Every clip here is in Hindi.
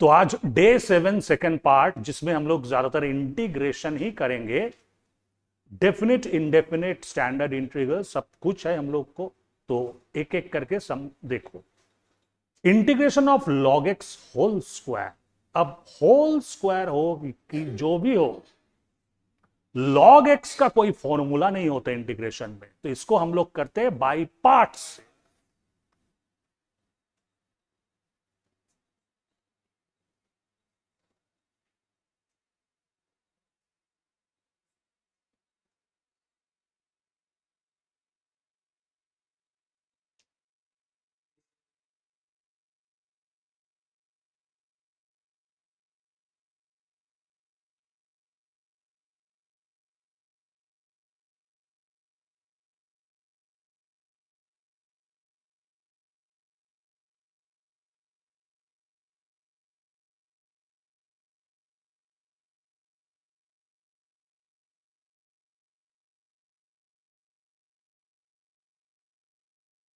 तो आज डे सेवन सेकेंड पार्ट जिसमें हम लोग ज्यादातर इंटीग्रेशन ही करेंगे डेफिनेट इनडेफिनेट स्टैंडर्ड इंटीग्रल सब कुछ है हम लोग को तो एक एक करके सम देखो integration of log x whole square अब होल स्क्वायर हो कि जो भी हो लॉग एक्स का कोई फॉर्मूला नहीं होता इंटीग्रेशन में तो इसको हम लोग करते हैं बाई पार्ट से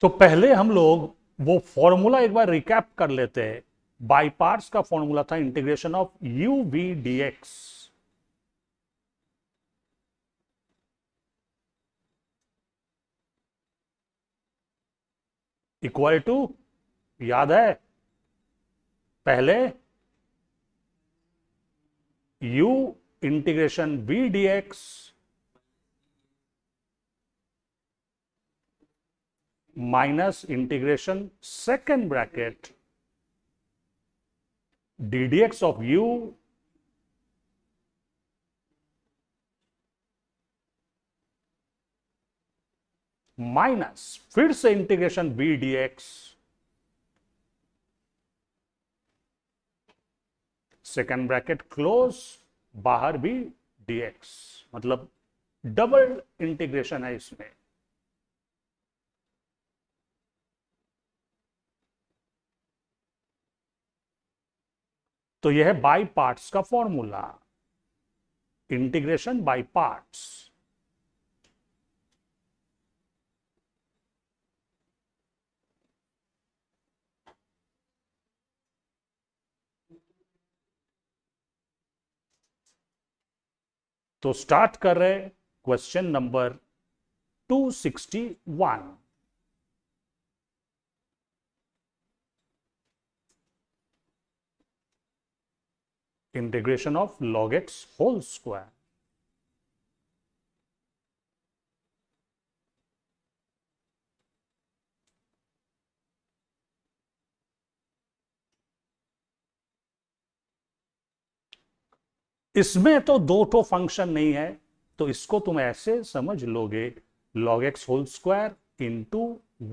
तो पहले हम लोग वो फॉर्मूला एक बार रिकैप कर लेते हैं बाईपार्ट का फॉर्मूला था integration of u v d x equal to याद है पहले u integration v d x second bracket d d x of u minus फिर से integration v d x second bracket close बाहर भी डीएक्स मतलब डबल इंटीग्रेशन है इसमें तो यह है बाई पार्ट्स का फॉर्मूला इंटीग्रेशन बाई पार्ट्स तो स्टार्ट कर रहे question number 261 integration of log x whole square. इसमें तो दो टो तो फंक्शन नहीं है तो इसको तुम ऐसे समझ लोगे log x whole square into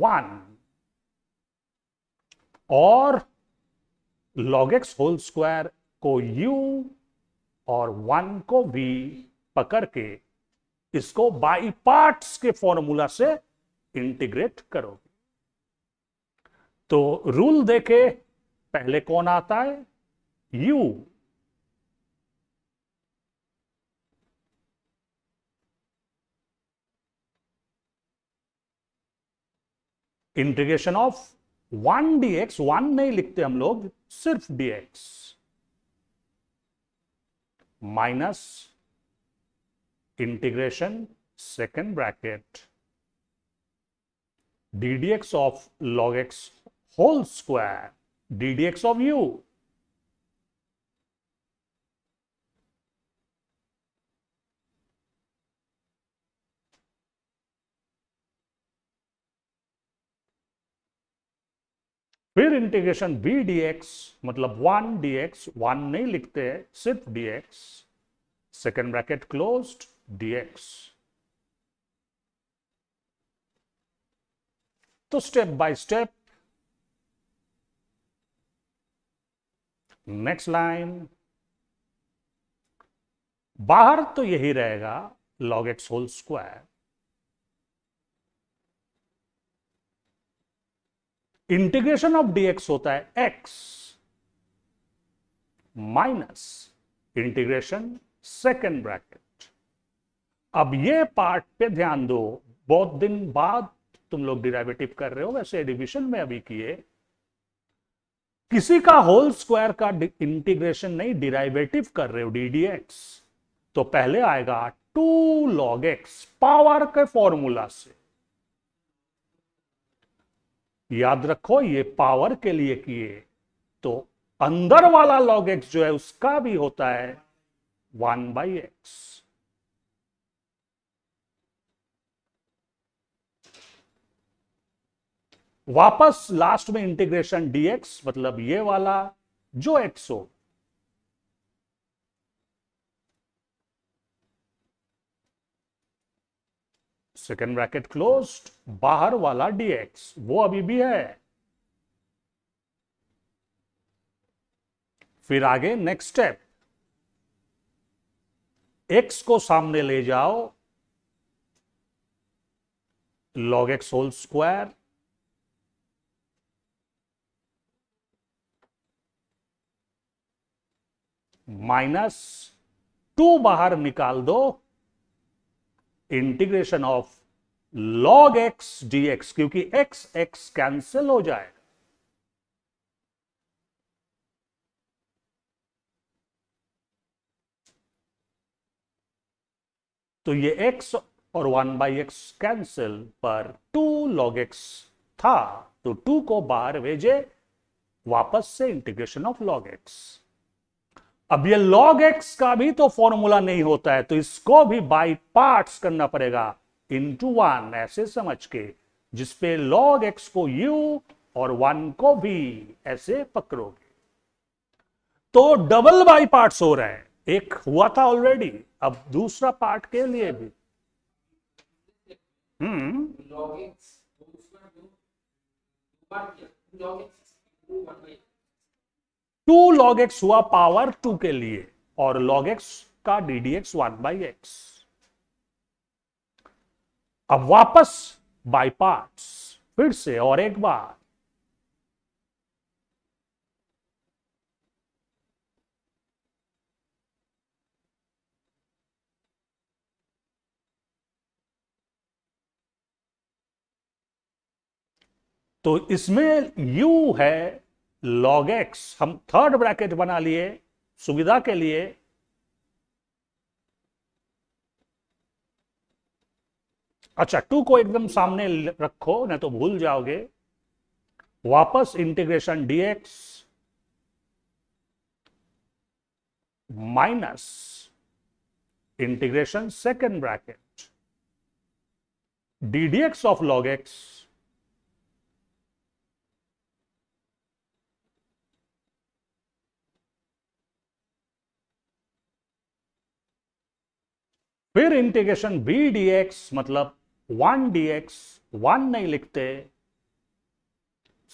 one और log x होल स्क्वायर को U और वन को V पकड़ के इसको बाई पार्ट्स के फॉर्मूला से इंटीग्रेट करोगे तो रूल देखे पहले कौन आता है U integration of one dx one नहीं लिखते हम लोग सिर्फ dx minus integration second bracket ddx of log x whole square ddx of u फिर इंटीग्रेशन बी डी एक्स मतलब वन डी एक्स वन नहीं लिखते हैं सिर्फ d x second bracket close d x तो step by step next line बाहर तो यही रहेगा log x whole square integration of dx होता है x minus integration second bracket अब ये पार्ट पे ध्यान दो बहुत दिन बाद तुम लोग डिराइवेटिव कर रहे हो वैसे रिविजन में अभी किए किसी का होल स्क्वायर का इंटीग्रेशन नहीं डिराइवेटिव कर रहे हो डीडीएक्स तो पहले आएगा टू लॉग एक्स पावर के फॉर्मूला से याद रखो ये पावर के लिए किए तो अंदर वाला लॉग एक्स जो है उसका भी होता है वन बाई एक्स वापस लास्ट में इंटीग्रेशन डीएक्स मतलब ये वाला जो एक्स हो सेकेंड ब्रैकेट क्लोज बाहर वाला dx वो अभी भी है फिर आगे नेक्स्ट स्टेप x को सामने ले जाओ log x whole square minus two बाहर निकाल दो integration of log x dx क्योंकि एक्स एक्स कैंसिल हो जाए तो ये x और वन बाई एक्स कैंसिल पर टू लॉग एक्स था तो टू को बाहर भेजे वापस से इंटीग्रेशन ऑफ लॉग एक्स अब ये log x का भी तो फॉर्मूला नहीं होता है तो इसको भी बाई पार्ट्स करना पड़ेगा इंटू वन ऐसे समझ के जिसपे log x को u और वन को भी ऐसे पकड़ोगे तो डबल बाई पार्ट्स हो रहे हैं एक हुआ था ऑलरेडी अब दूसरा पार्ट के लिए भी हम्म टू लॉग एक्स हुआ पावर टू के लिए और लॉग एक्स का डीडीएक्स वन बाई एक्स अब वापस बाई फिर से और एक बार तो इसमें u है लॉग एक्स हम थर्ड ब्रैकेट बना लिए सुविधा के लिए अच्छा टू को एकदम सामने रखो ना तो भूल जाओगे वापस integration dx minus integration second bracket d d x of log x फिर इंटीग्रेशन बी डी एक्स मतलब वन डी एक्स वन नहीं लिखते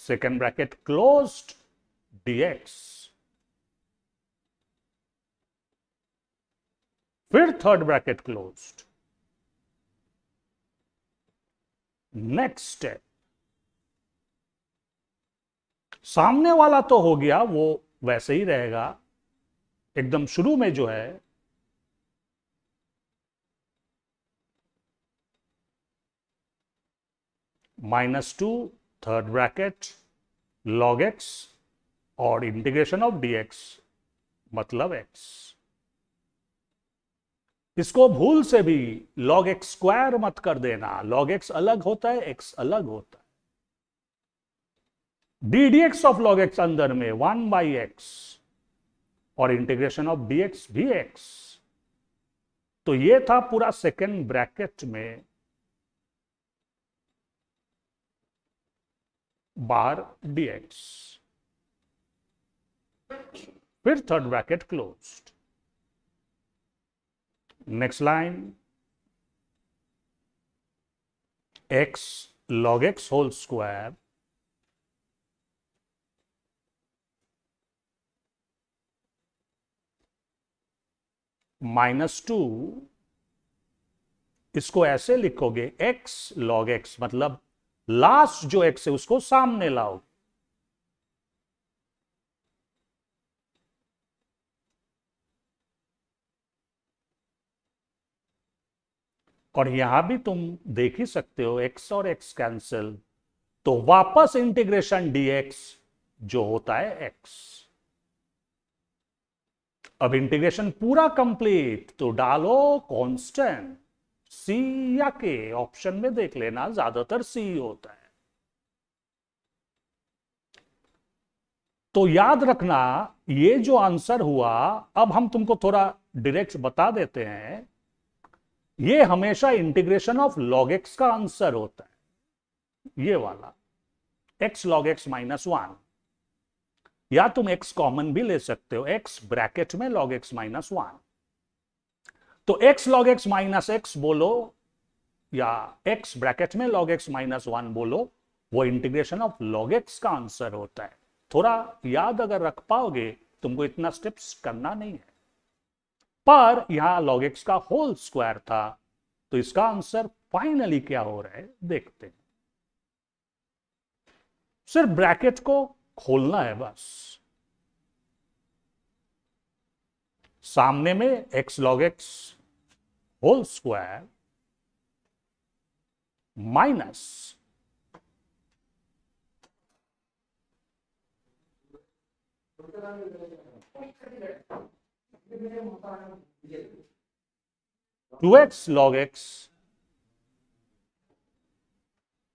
सेकेंड ब्रैकेट क्लोज्ड डीएक्स फिर third bracket closed next step सामने वाला तो हो गया वो वैसे ही रहेगा एकदम शुरू में जो है minus two third bracket log x और इंटीग्रेशन ऑफ dx मतलब एक्स इसको भूल से भी लॉग एक्स स्क्वायर मत कर देना लॉग एक्स अलग होता है एक्स अलग होता है d d x of log x अंदर में वन बाई एक्स और इंटीग्रेशन ऑफ dx भी एक्स तो ये था पूरा सेकेंड ब्रैकेट में बार एक्स फिर third bracket close next line x log x whole square minus two इसको ऐसे लिखोगे x log x मतलब लास्ट जो एक्स है उसको सामने लाओ और यहां भी तुम देख ही सकते हो एक्स और एक्स कैंसिल तो वापस इंटीग्रेशन डीएक्स जो होता है एक्स अब इंटीग्रेशन पूरा कंप्लीट तो डालो कांस्टेंट सी या के ऑप्शन में देख लेना ज्यादातर सी होता है तो याद रखना ये जो आंसर हुआ अब हम तुमको थोड़ा डायरेक्ट बता देते हैं ये हमेशा इंटीग्रेशन ऑफ लॉग एक्स का आंसर होता है ये वाला x log x minus one या तुम एक्स कॉमन भी ले सकते हो एक्स ब्रैकेट में लॉग एक्स माइनस वन तो x log x minus x बोलो या x ब्रैकेट में log x माइनस वन बोलो वो इंटीग्रेशन ऑफ log x का आंसर होता है थोड़ा याद अगर रख पाओगे तुमको इतना स्टेप्स करना नहीं है पर यहां log x का होल स्क्वायर था तो इसका आंसर फाइनली क्या हो रहा है देखते हैं सिर्फ ब्रैकेट को खोलना है बस सामने में x log x whole square minus two x log x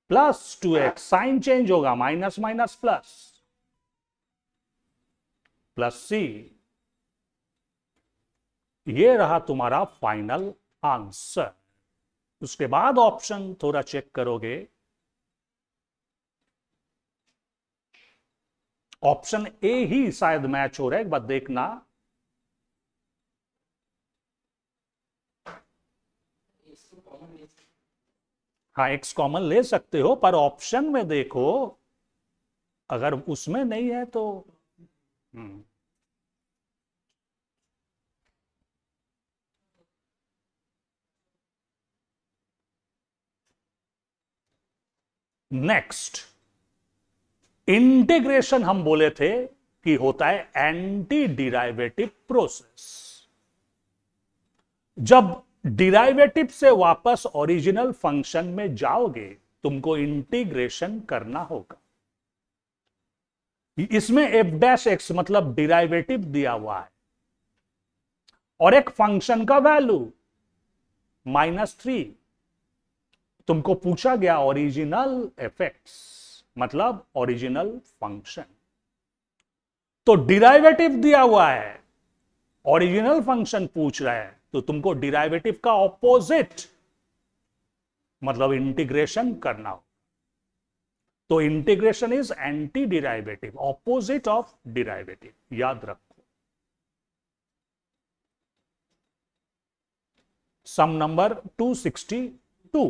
plus two x sign change होगा minus minus plus plus c ये रहा तुम्हारा फाइनल आंसर उसके बाद ऑप्शन थोड़ा चेक करोगे ऑप्शन ए ही शायद मैच हो रहा है एक बार देखना हाँ एक्स कॉमन ले सकते हो पर ऑप्शन में देखो अगर उसमें नहीं है तो हम्म नेक्स्ट इंटीग्रेशन हम बोले थे कि होता है एंटी डिराइवेटिव प्रोसेस जब डिराइवेटिव से वापस ओरिजिनल फंक्शन में जाओगे तुमको इंटीग्रेशन करना होगा इसमें एफ डैश एक्स मतलब डिराइवेटिव दिया हुआ है और एक फंक्शन का वैल्यू माइनस थ्री तुमको पूछा गया ओरिजिनल इफेक्ट्स मतलब ओरिजिनल फंक्शन तो डिराइवेटिव दिया हुआ है ओरिजिनल फंक्शन पूछ रहा है तो तुमको डिराइवेटिव का ऑपोजिट मतलब इंटीग्रेशन करना हो तो integration is anti derivative opposite of derivative याद रखो सम नंबर 262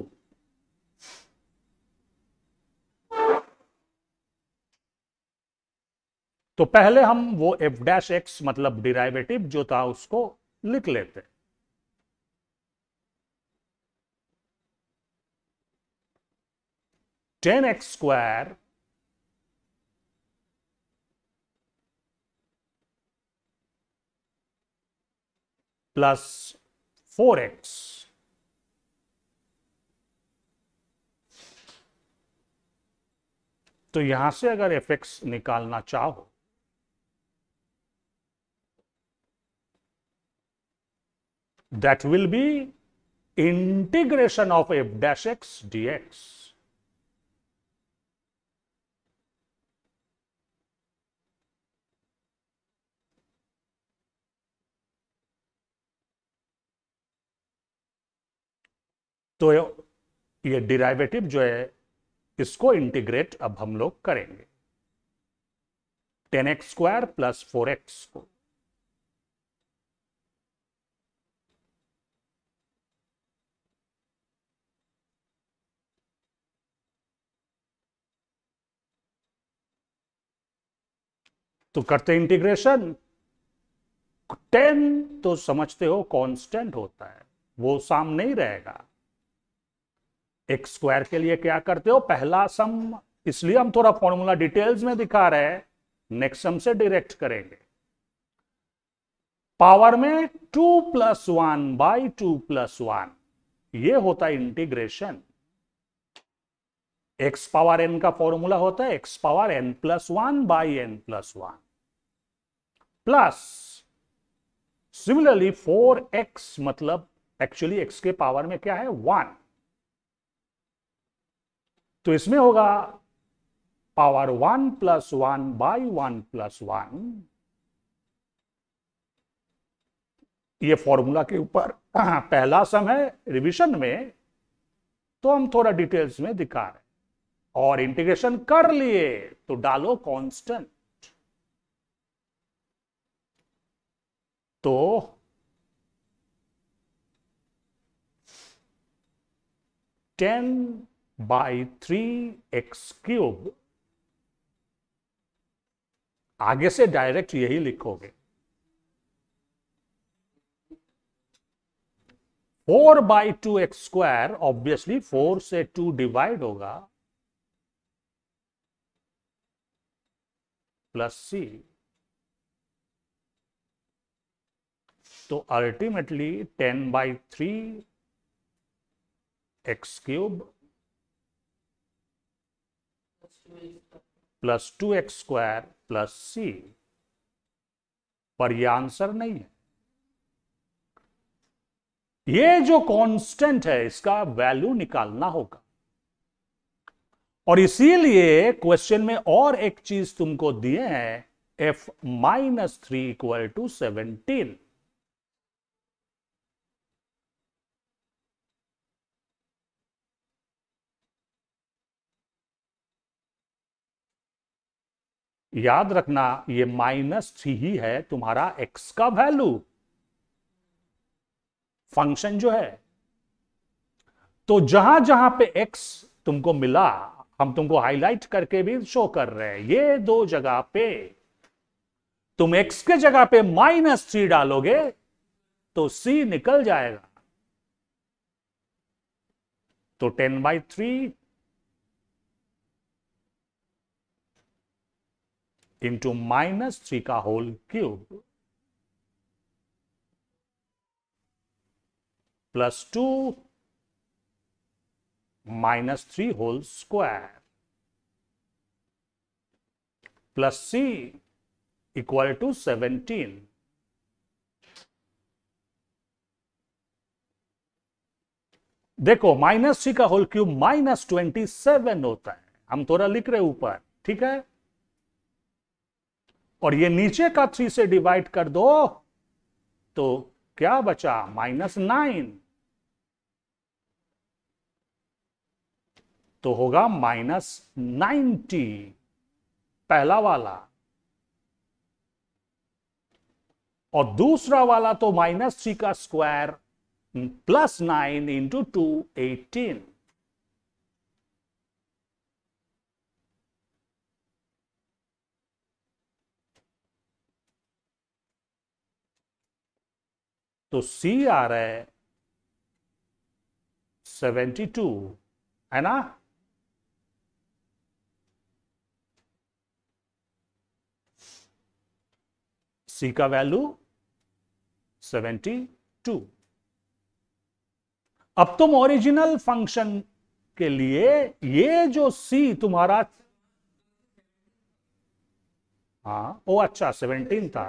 तो पहले हम वो एफ डैश एक्स मतलब डिराइवेटिव जो था उसको लिख लेते हैं ten x square plus four x तो यहां से अगर एफ एक्स निकालना चाहो that will be integration of f dash x dx. तो ये डिराइवेटिव जो है इसको इंटीग्रेट अब हम लोग करेंगे ten x square plus four x को तो करते इंटीग्रेशन टेन तो समझते हो कांस्टेंट होता है वो साम नहीं रहेगा एक स्क्वायर के लिए क्या करते हो पहला सम इसलिए हम थोड़ा फॉर्मूला डिटेल्स में दिखा रहे हैं नेक्स्ट सम से डायरेक्ट करेंगे पावर में two plus one by two plus one ये होता है इंटीग्रेशन एक्स पावर एन का फॉर्मूला होता है x power n plus one by n plus one plus similarly four x मतलब एक्चुअली x के पावर में क्या है वन तो इसमें होगा power one plus one by one plus one ये फॉर्मूला के ऊपर पहला सम है रिविजन में तो हम थोड़ा डिटेल्स में दिखा रहे और इंटीग्रेशन कर लिए तो डालो कांस्टेंट तो ten by three x cube आगे से डायरेक्ट यही लिखोगे four by two x square obviously four से टू डिवाइड होगा प्लस सी तो ultimately ten by three x cube plus two x square plus c पर यह आंसर नहीं है ये जो कांस्टेंट है इसका वैल्यू निकालना होगा और इसीलिए क्वेश्चन में और एक चीज तुमको दिए हैं f minus three equal to seventeen याद रखना ये माइनस थ्री ही है तुम्हारा एक्स का वैल्यू फंक्शन जो है तो जहां जहां पे एक्स तुमको मिला हम तुमको हाईलाइट करके भी शो कर रहे हैं ये दो जगह पे तुम एक्स के जगह पे माइनस थ्री डालोगे तो सी निकल जाएगा तो ten by three into minus three का whole cube plus two minus three whole square plus c equal to seventeen देखो माइनस थ्री का whole cube minus twenty seven होता है हम थोड़ा लिख रहे ऊपर ठीक है और ये नीचे का थ्री से डिवाइड कर दो तो क्या बचा माइनस नाइन तो होगा माइनस नाइनटी पहला वाला और दूसरा वाला तो माइनस थ्री का square plus nine into two eighteen तो सी आ रहा है सेवेंटी टू है ना सी का वैल्यू सेवेंटी टू अब तुम ओरिजिनल फंक्शन के लिए ये जो सी तुम्हारा हाँ वो अच्छा सेवेंटीन था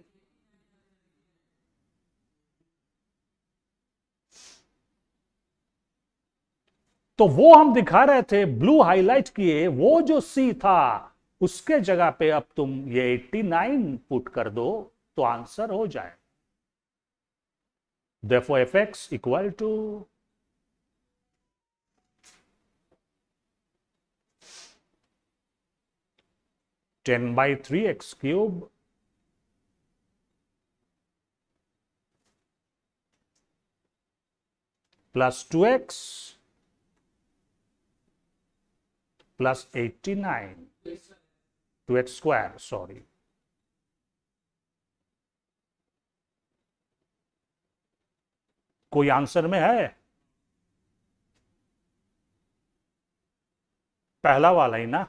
तो वो हम दिखा रहे थे ब्लू हाईलाइट किए वो जो सी था उसके जगह पे अब तुम ये 89 पुट कर दो तो आंसर हो जाए f x equal to ten by three x cube plus two x plus 89 2x square sorry कोई आंसर में है पहला वाला ही ना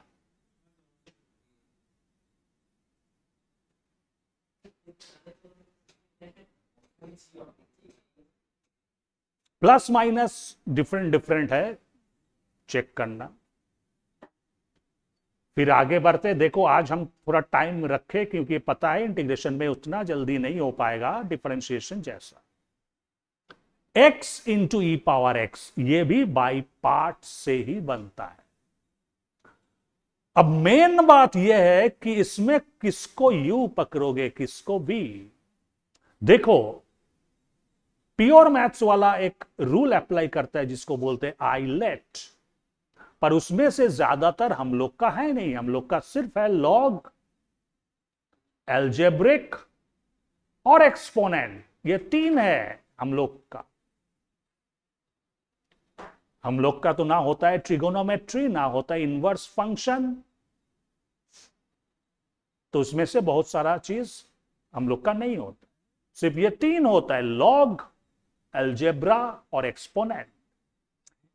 प्लस माइनस डिफरेंट डिफरेंट है चेक करना फिर आगे बढ़ते देखो आज हम थोड़ा टाइम रखे क्योंकि पता है इंटीग्रेशन में उतना जल्दी नहीं हो पाएगा डिफरेंशिएशन जैसा x into e power x ये भी बाई पार्ट से ही बनता है अब मेन बात यह है कि इसमें किसको u पकड़ोगे किसको v देखो प्योर मैथ्स वाला एक रूल अप्लाई करता है जिसको बोलते हैं आई लेट पर उसमें से ज्यादातर हम लोग का है नहीं हम लोग का सिर्फ है लॉग एल्जेब्रिक और एक्सपोनेंट ये तीन है हम लोग का हम लोग का तो ना होता है ट्रिगोनोमेट्री ना होता है इनवर्स फंक्शन तो उसमें से बहुत सारा चीज हम लोग का नहीं होता सिर्फ ये तीन होता है लॉग एल्जेब्रा और एक्सपोनेंट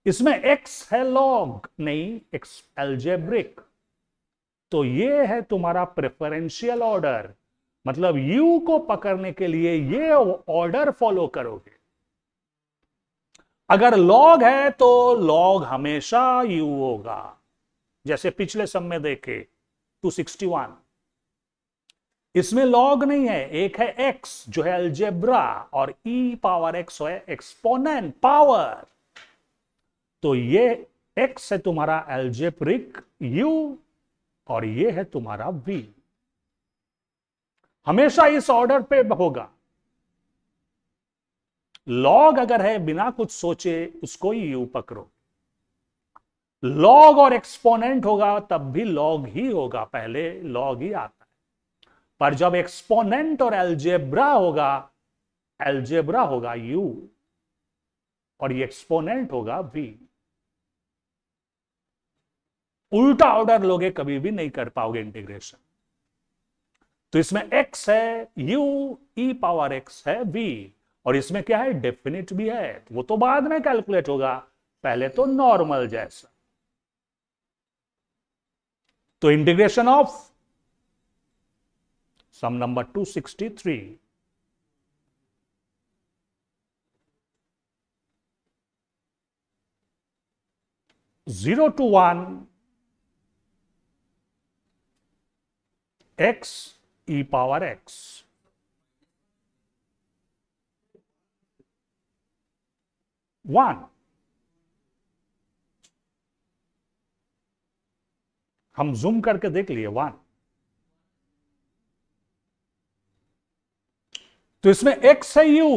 इसमें एक्स है लॉग नहीं एक्स एल्जेब्रिक तो ये है तुम्हारा प्रेफरेंशियल ऑर्डर मतलब यू को पकड़ने के लिए ये ऑर्डर फॉलो करोगे अगर लॉग है तो लॉग हमेशा यू होगा जैसे पिछले सम में देखे 261 इसमें लॉग नहीं है एक है एक्स जो है अल्जेब्रा और ई पावर एक्स है एक्सपोनेंट पावर तो ये एक्स है तुम्हारा एल्जेप्रिक यू और ये है तुम्हारा वी हमेशा इस ऑर्डर पे होगा लॉग अगर है बिना कुछ सोचे उसको ही यू पकड़ो लॉग और एक्सपोनेंट होगा तब भी लॉग ही होगा पहले लॉग ही आता है पर जब एक्सपोनेंट और एल्जेब्रा होगा एल्जेब्रा होगा यू और ये एक्सपोनेंट होगा वी उल्टा ऑर्डर लोगे कभी भी नहीं कर पाओगे इंटीग्रेशन तो इसमें x है u e पावर x है v और इसमें क्या है डेफिनेट भी है वो तो बाद में कैलकुलेट होगा पहले तो नॉर्मल जैसा तो integration of sum number 263 0 to 1 x e power x one हम जूम करके देख लिए वन तो इसमें एक्स है यू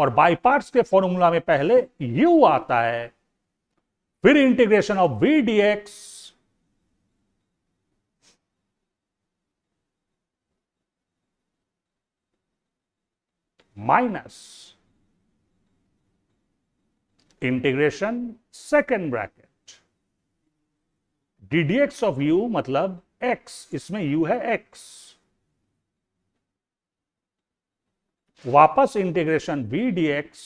और बाईपार्ट के फॉर्मूला में पहले यू आता है फिर integration of v d x minus integration second bracket ddx of u मतलब एक्स इसमें यू है एक्स वापस इंटीग्रेशन v dx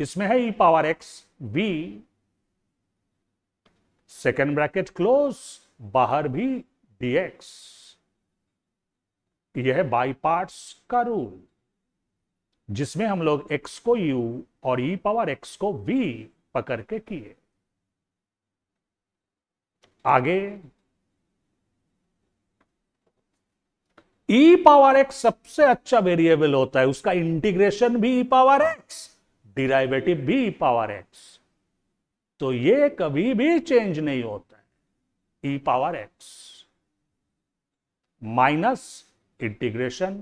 इसमें है e power x v second bracket close बाहर भी डीएक्स यह है बाई पार्ट्स का रूल जिसमें हम लोग x को u और e पावर x को v पकड़ के किए आगे e पावर x सबसे अच्छा वेरिएबल होता है उसका इंटीग्रेशन भी e पावर x डिराइवेटिव भी e पावर x तो ये कभी भी चेंज नहीं होता है e power x minus integration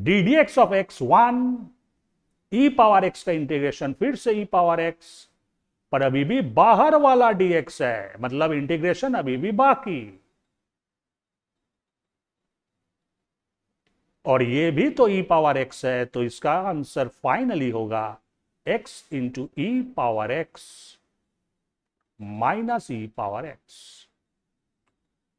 d d x of x one e power x का इंटीग्रेशन फिर से ई पावर एक्स पर अभी भी बाहर वाला dx है मतलब इंटीग्रेशन अभी भी बाकी और ये भी तो e पावर x है तो इसका आंसर फाइनली होगा x into e power x minus e power x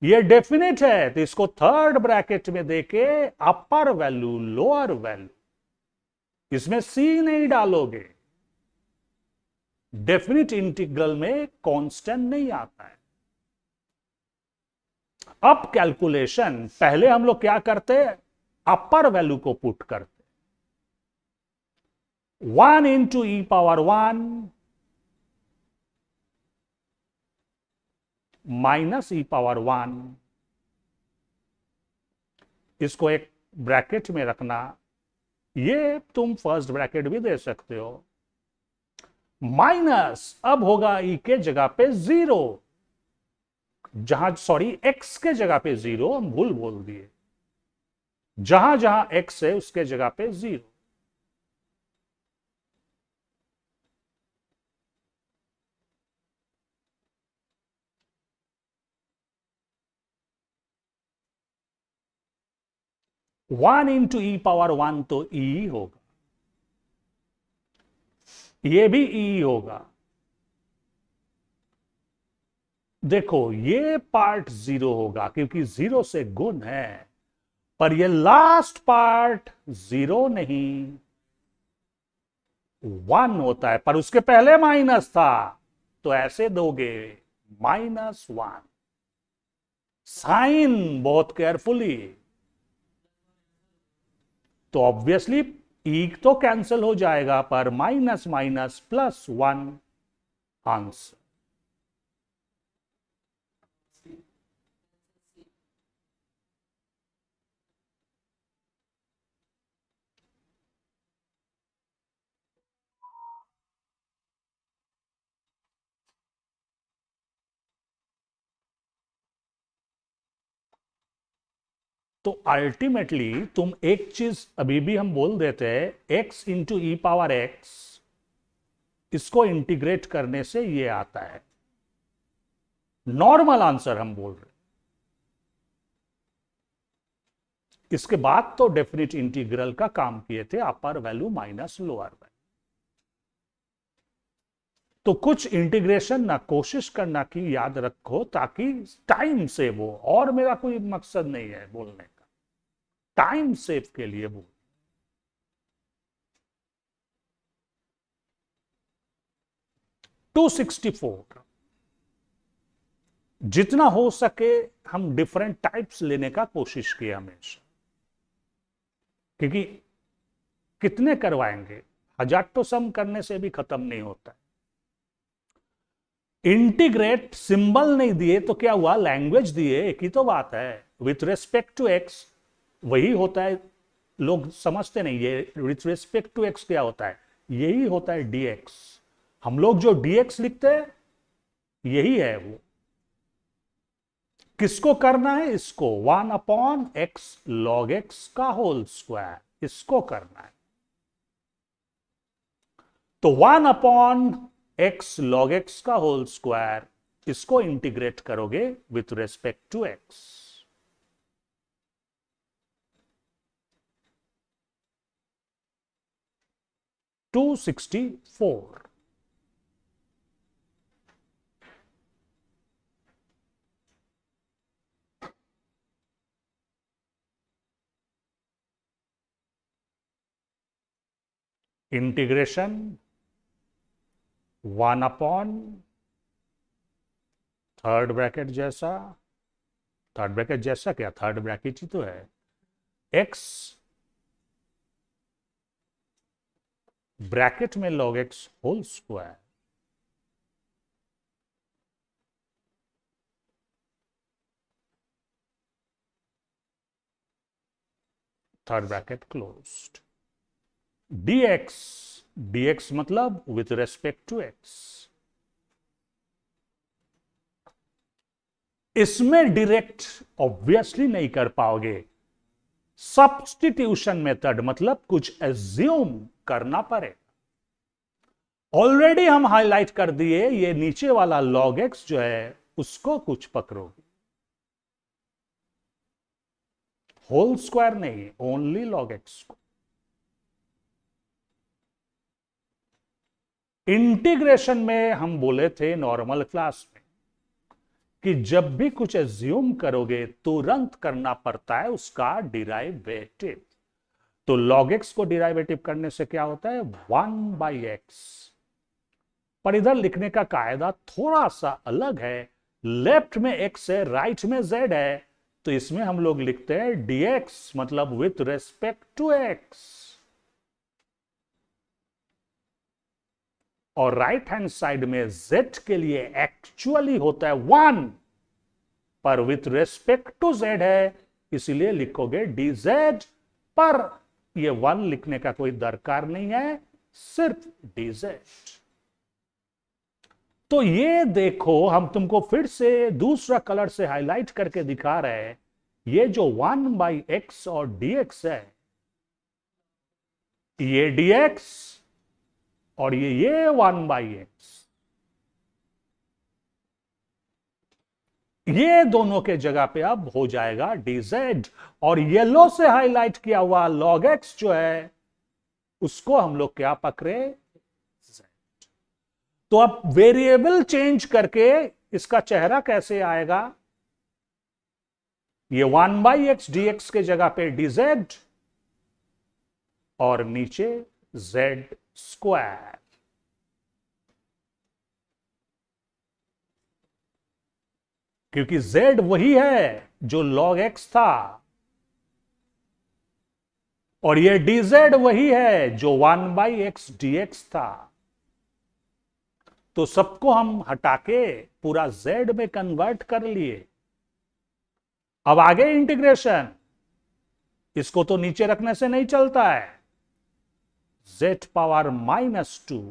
ये डेफिनेट है तो इसको थर्ड ब्रैकेट में देके अपर वैल्यू लोअर वैल्यू इसमें सी नहीं डालोगे डेफिनेट इंटीग्रल में कांस्टेंट नहीं आता है अब कैलकुलेशन पहले हम लोग क्या करते अपर वैल्यू को पुट करते one into e power one minus e power one इसको एक ब्रैकेट में रखना ये तुम फर्स्ट ब्रैकेट भी दे सकते हो माइनस अब होगा ई e के जगह पे जीरो जहां सॉरी एक्स के जगह पे जीरो हम भूल बोल दिए जहां जहां एक्स है उसके जगह पे zero one into e power one तो ई e होगा ये भी ई e होगा देखो ये पार्ट जीरो होगा क्योंकि जीरो से गुण है पर ये लास्ट पार्ट जीरो नहीं वन होता है पर उसके पहले माइनस था तो ऐसे दोगे माइनस वन साइन बहुत केयरफुली तो ऑब्वियसली ईक तो कैंसिल हो जाएगा पर minus minus plus one answer तो अल्टीमेटली तुम एक चीज अभी भी हम बोल देते हैं x into e power x इसको इंटीग्रेट करने से ये आता है नॉर्मल आंसर हम बोल रहे इसके बाद तो डेफिनेट इंटीग्रल का काम किए थे upper value minus lower value तो कुछ इंटीग्रेशन ना कोशिश करना की याद रखो ताकि टाइम से वो और मेरा कोई मकसद नहीं है बोलने टाइम सेव के लिए बोल टू सिक्सटी फोर जितना हो सके हम डिफरेंट टाइप्स लेने का कोशिश किया हमेशा क्योंकि कितने करवाएंगे हजार तो सम करने से भी खत्म नहीं होता इंटीग्रेट सिंबल नहीं दिए तो क्या हुआ लैंग्वेज दिए एक ही तो बात है विथ रेस्पेक्ट टू एक्स वही होता है लोग समझते नहीं ये विथ रिस्पेक्ट टू एक्स क्या होता है यही होता है डीएक्स हम लोग जो डीएक्स लिखते हैं यही है वो किसको करना है इसको one upon x log x का होल स्क्वायर इसको करना है तो one upon x log x का होल स्क्वायर इसको इंटीग्रेट करोगे with respect to x 264. Integration 1 upon third bracket जैसा थर्ड ब्रैकेट जैसा क्या थर्ड ब्रैकेट ही तो है एक्स ब्रैकेट में log x whole square third bracket closed dx dx मतलब विथ रेस्पेक्ट टू x इसमें डायरेक्ट ऑब्वियसली नहीं कर पाओगे सब्स्टिट्यूशन मेथड मतलब कुछ एज्यूम करना पड़ेगा ऑलरेडी हम हाईलाइट कर दिए ये नीचे वाला लॉग एक्स जो है उसको कुछ पकड़ोगे होल स्क्वायर नहीं ओनली लॉग एक्स इंटीग्रेशन में हम बोले थे नॉर्मल क्लास में कि जब भी कुछ एज्यूम करोगे तुरंत करना पड़ता है उसका डिराइवेटिव तो log x को डिराइवेटिव करने से क्या होता है वन बाई एक्स पर इधर लिखने का कायदा थोड़ा सा अलग है लेफ्ट में x है राइट में z है तो इसमें हम लोग लिखते हैं dx मतलब विथ रेस्पेक्ट टू x और राइट हैंड साइड में z के लिए एक्चुअली होता है वन पर विथ रेस्पेक्ट टू z है इसलिए लिखोगे dz पर ये वन लिखने का कोई दरकार नहीं है सिर्फ डिजेस्ट तो ये देखो हम तुमको फिर से दूसरा कलर से हाईलाइट करके दिखा रहे हैं ये जो वन बाई एक्स और डीएक्स है ये डीएक्स और ये ये वन बाई एक्स ये दोनों के जगह पे अब हो जाएगा dz और येलो से हाईलाइट किया हुआ log x जो है उसको हम लोग क्या पकड़े z तो अब वेरिएबल चेंज करके इसका चेहरा कैसे आएगा ये वन बाई एक्स डी के जगह पे dz और नीचे z स्क्वायर क्योंकि z वही है जो log x था और यह dz वही है जो 1 बाई एक्स डी था तो सबको हम हटा के पूरा z में कन्वर्ट कर लिए अब आगे इंटीग्रेशन इसको तो नीचे रखने से नहीं चलता है z पावर माइनस टू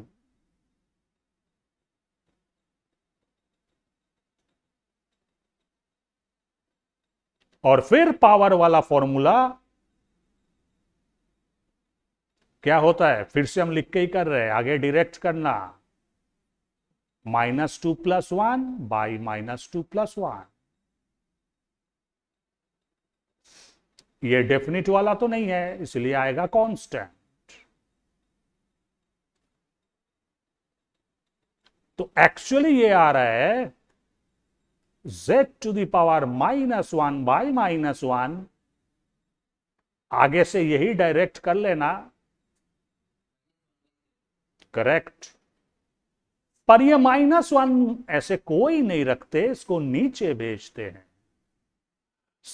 और फिर पावर वाला फॉर्मूला क्या होता है फिर से हम लिख के ही कर रहे हैं आगे डायरेक्ट करना minus two plus one by minus two plus one ये डेफिनेट वाला तो नहीं है इसलिए आएगा कांस्टेंट तो एक्चुअली ये आ रहा है z to power minus one by minus one आगे से यही डायरेक्ट कर लेना करेक्ट पर ये माइनस वन ऐसे कोई नहीं रखते इसको नीचे भेजते हैं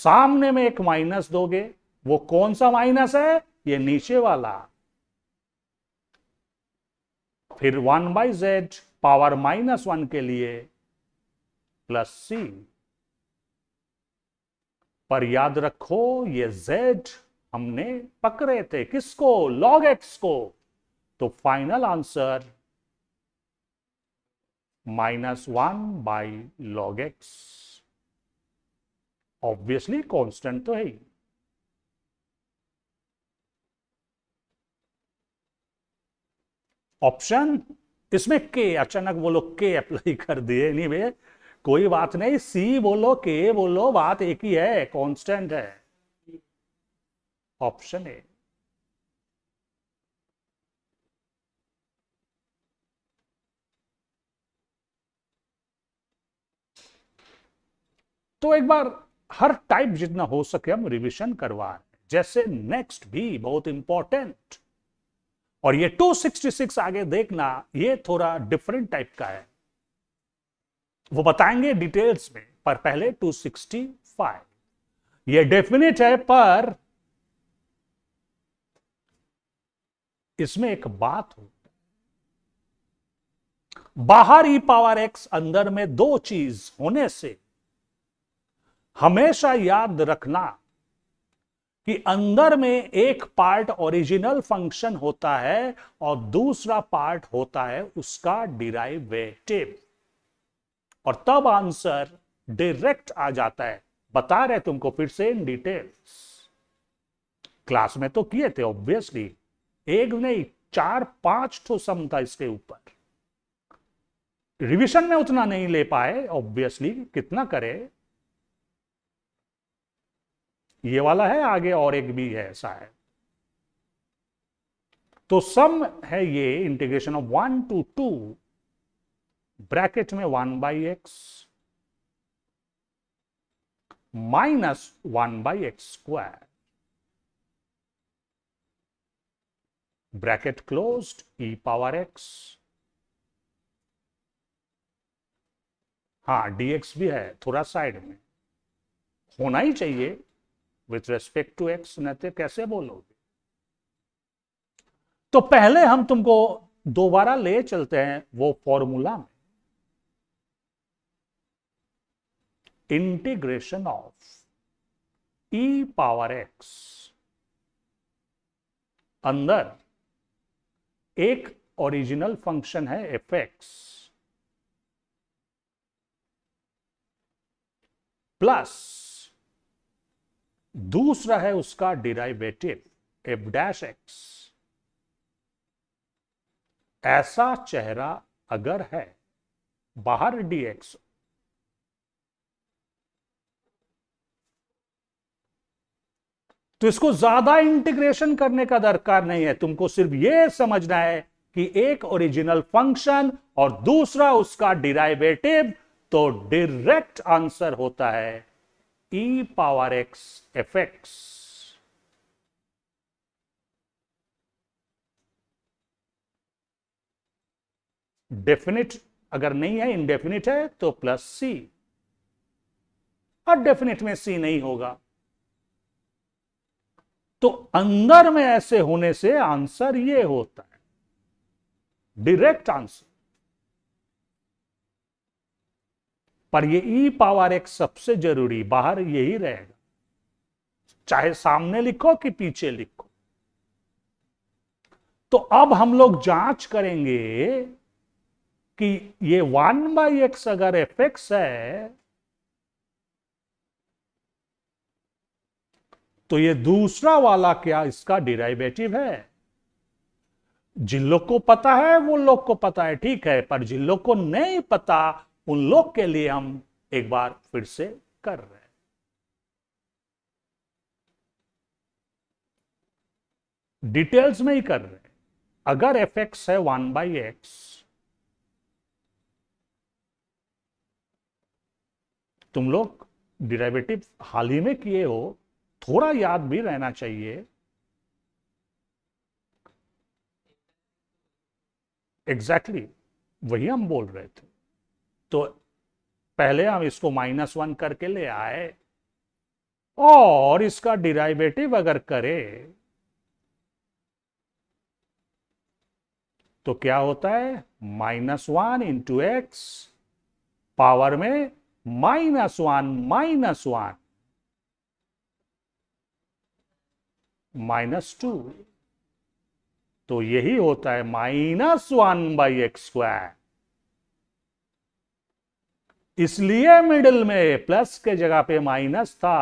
सामने में एक माइनस दोगे वो कौन सा माइनस है ये नीचे वाला फिर one by z power minus one के लिए प्लस सी पर याद रखो ये z हमने पकड़े थे किसको log x को तो final answer minus one by log x obviously constant तो है ही ऑप्शन इसमें के अचानक वो लोग के अप्लाई कर दिए नहीं भैया कोई बात नहीं सी बोलो के बोलो बात एक ही है कांस्टेंट है ऑप्शन ए तो एक बार हर टाइप जितना हो सके हम रिवीजन करवा रहे जैसे नेक्स्ट भी बहुत इंपॉर्टेंट और ये 266 आगे देखना ये थोड़ा डिफरेंट टाइप का है वो बताएंगे डिटेल्स में पर पहले 265 ये डेफिनेट है पर इसमें एक बात हो बाहर ई पावर एक्स अंदर में दो चीज होने से हमेशा याद रखना कि अंदर में एक पार्ट ओरिजिनल फंक्शन होता है और दूसरा पार्ट होता है उसका डिराइवेटिव और तब आंसर डायरेक्ट आ जाता है बता रहे तुमको फिर से इन डिटेल्स क्लास में तो किए थे ऑब्वियसली एक नहीं चार पांच ठो सम था इसके ऊपर रिवीजन में उतना नहीं ले पाए ऑब्वियसली कितना करे ये वाला है आगे और एक भी है शायद तो सम है ये integration of one to two bracket में one by x minus one by x square bracket closed e power x हाँ dx भी है थोड़ा साइड में होना ही चाहिए विथ रेस्पेक्ट टू एक्स तो कैसे बोलोगे तो पहले हम तुमको दोबारा ले चलते हैं वो फॉर्मूला में integration of e power x अंदर एक ओरिजिनल फंक्शन है एफ एक्स प्लस दूसरा है उसका डिराइवेटिव एफ डैश एक्स ऐसा चेहरा अगर है बाहर डीएक्स तो इसको ज्यादा इंटीग्रेशन करने का दरकार नहीं है तुमको सिर्फ यह समझना है कि एक ओरिजिनल फंक्शन और दूसरा उसका डिराइवेटिव तो डायरेक्ट आंसर होता है e power x f x definite अगर नहीं है इनडेफिनिट है तो प्लस सी और डेफिनेट में सी नहीं होगा तो अंदर में ऐसे होने से आंसर ये होता है डायरेक्ट आंसर पर ये ई e पावर एक सबसे जरूरी बाहर यही रहेगा चाहे सामने लिखो कि पीछे लिखो तो अब हम लोग जांच करेंगे कि ये वन बाई एक्स अगर एफ एक्स है तो ये दूसरा वाला क्या इसका डिराइवेटिव है जिन लोग को पता है वो लोग को पता है ठीक है पर जिन लोग को नहीं पता उन लोग के लिए हम एक बार फिर से कर रहे हैं डिटेल्स में ही कर रहे हैं अगर एफ एक्स है वन बाई एक्स तुम लोग डिराइवेटिव हाल ही में किए हो थोड़ा याद भी रहना चाहिए एग्जैक्टली exactly, वही हम बोल रहे थे तो पहले हम इसको माइनस वन करके ले आए और इसका डिराइवेटिव अगर करें तो क्या होता है minus one into x power में minus one minus one minus two तो यही होता है minus one by x square इसलिए मिडिल में प्लस के जगह पे माइनस था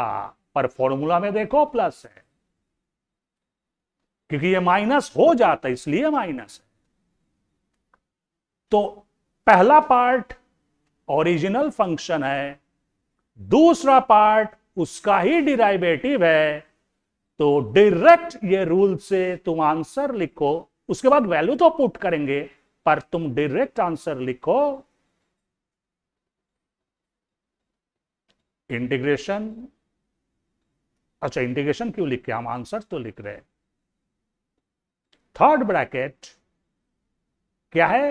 पर फॉर्मूला में देखो प्लस है क्योंकि ये माइनस हो जाता इसलिए माइनस है तो पहला पार्ट ओरिजिनल फंक्शन है दूसरा पार्ट उसका ही डिराइवेटिव है तो डायरेक्ट ये रूल से तुम आंसर लिखो उसके बाद वैल्यू तो पुट करेंगे पर तुम डायरेक्ट आंसर लिखो इंटीग्रेशन अच्छा इंटीग्रेशन क्यों लिख के हम आंसर तो लिख रहे थर्ड ब्रैकेट क्या है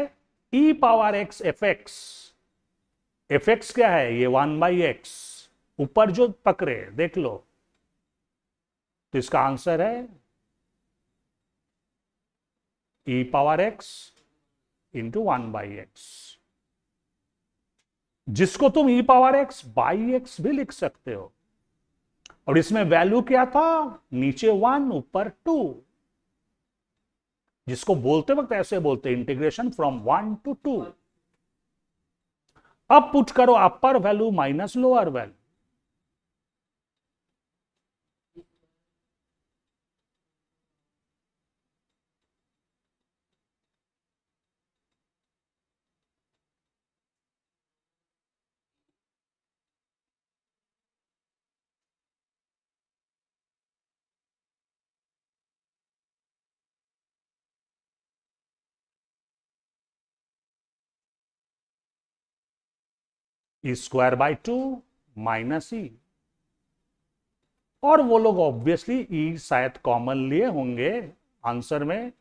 e power x f x f x क्या है ये वन बाई एक्स ऊपर जो पकड़े देख लो तो इसका आंसर है e power x into one by x जिसको तुम e power x by x भी लिख सकते हो और इसमें वैल्यू क्या था नीचे वन ऊपर टू जिसको बोलते वक्त ऐसे बोलते integration from one to two अब पुट करो upper value minus lower value e square by two minus e और वो लोग ऑब्वियसली ई e शायद कॉमन लिए होंगे आंसर में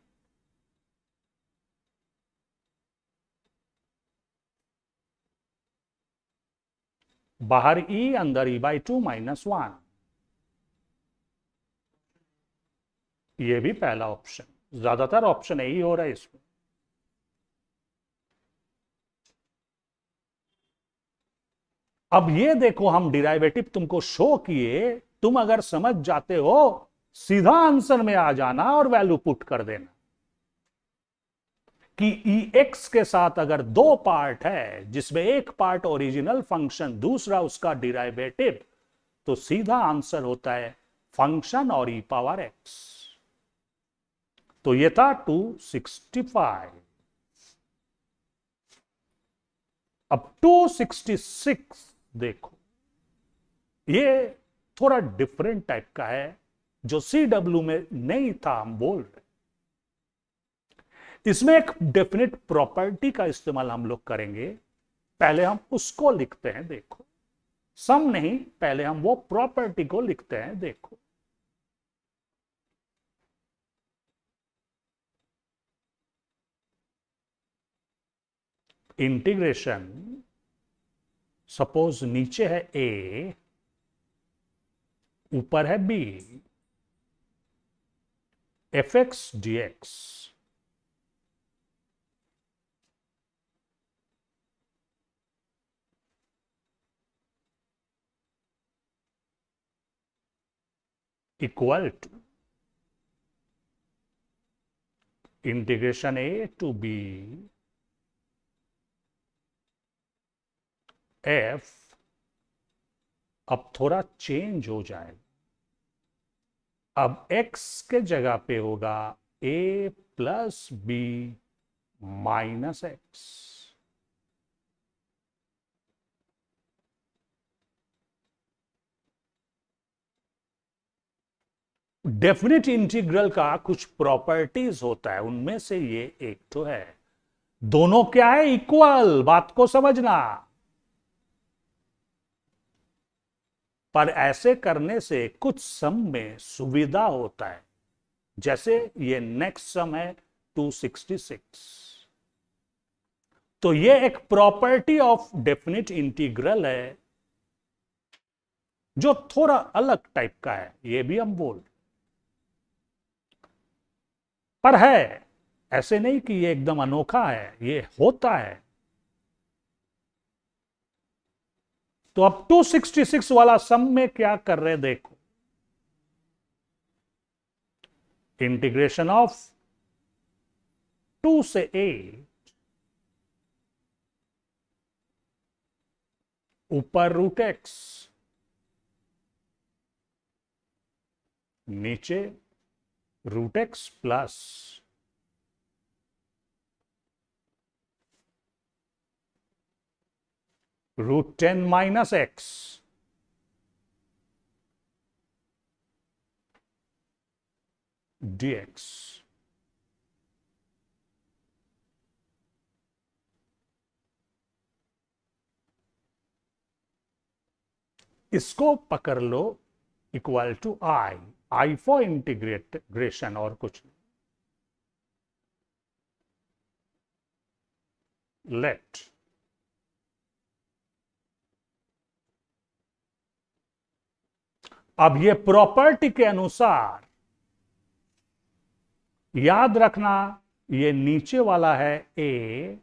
बाहर ई e, अंदर e by two minus one ये भी पहला ऑप्शन ज्यादातर ऑप्शन यही हो रहा है इसमें अब ये देखो हम डिराइवेटिव तुमको शो किए तुम अगर समझ जाते हो सीधा आंसर में आ जाना और वैल्यू पुट कर देना कि ई e एक्स के साथ अगर दो पार्ट है जिसमें एक पार्ट ओरिजिनल फंक्शन दूसरा उसका डिराइवेटिव तो सीधा आंसर होता है फंक्शन और ई पावर एक्स तो ये था 265 अब 266 देखो ये थोड़ा डिफरेंट टाइप का है जो सी डब्ल्यू में नहीं था हम बोल रहे इसमें एक डेफिनेट प्रॉपर्टी का इस्तेमाल हम लोग करेंगे पहले हम उसको लिखते हैं देखो सम नहीं पहले हम वो प्रॉपर्टी को लिखते हैं देखो इंटीग्रेशन सपोज नीचे है ए ऊपर है b f x dx equal to integration a to b f अब थोड़ा चेंज हो जाएगा अब एक्स के जगह पे होगा a plus b minus x definite integral का कुछ प्रॉपर्टीज होता है उनमें से ये एक तो है दोनों क्या है इक्वल बात को समझना पर ऐसे करने से कुछ सम में सुविधा होता है जैसे ये नेक्स्ट सम है 266 तो ये एक प्रॉपर्टी ऑफ डेफिनेट इंटीग्रल है जो थोड़ा अलग टाइप का है ये भी हम बोल पर है ऐसे नहीं कि ये एकदम अनोखा है ये होता है तो अब 266 वाला सम में क्या कर रहे देखो इंटीग्रेशन ऑफ टू से एट ऊपर रूट एक्स नीचे root x plus root 10 minus x dx. इसको पकड़ लो equal to I I for integration और कुछ नहीं लेट अब ये प्रॉपर्टी के अनुसार याद रखना ये नीचे वाला है ए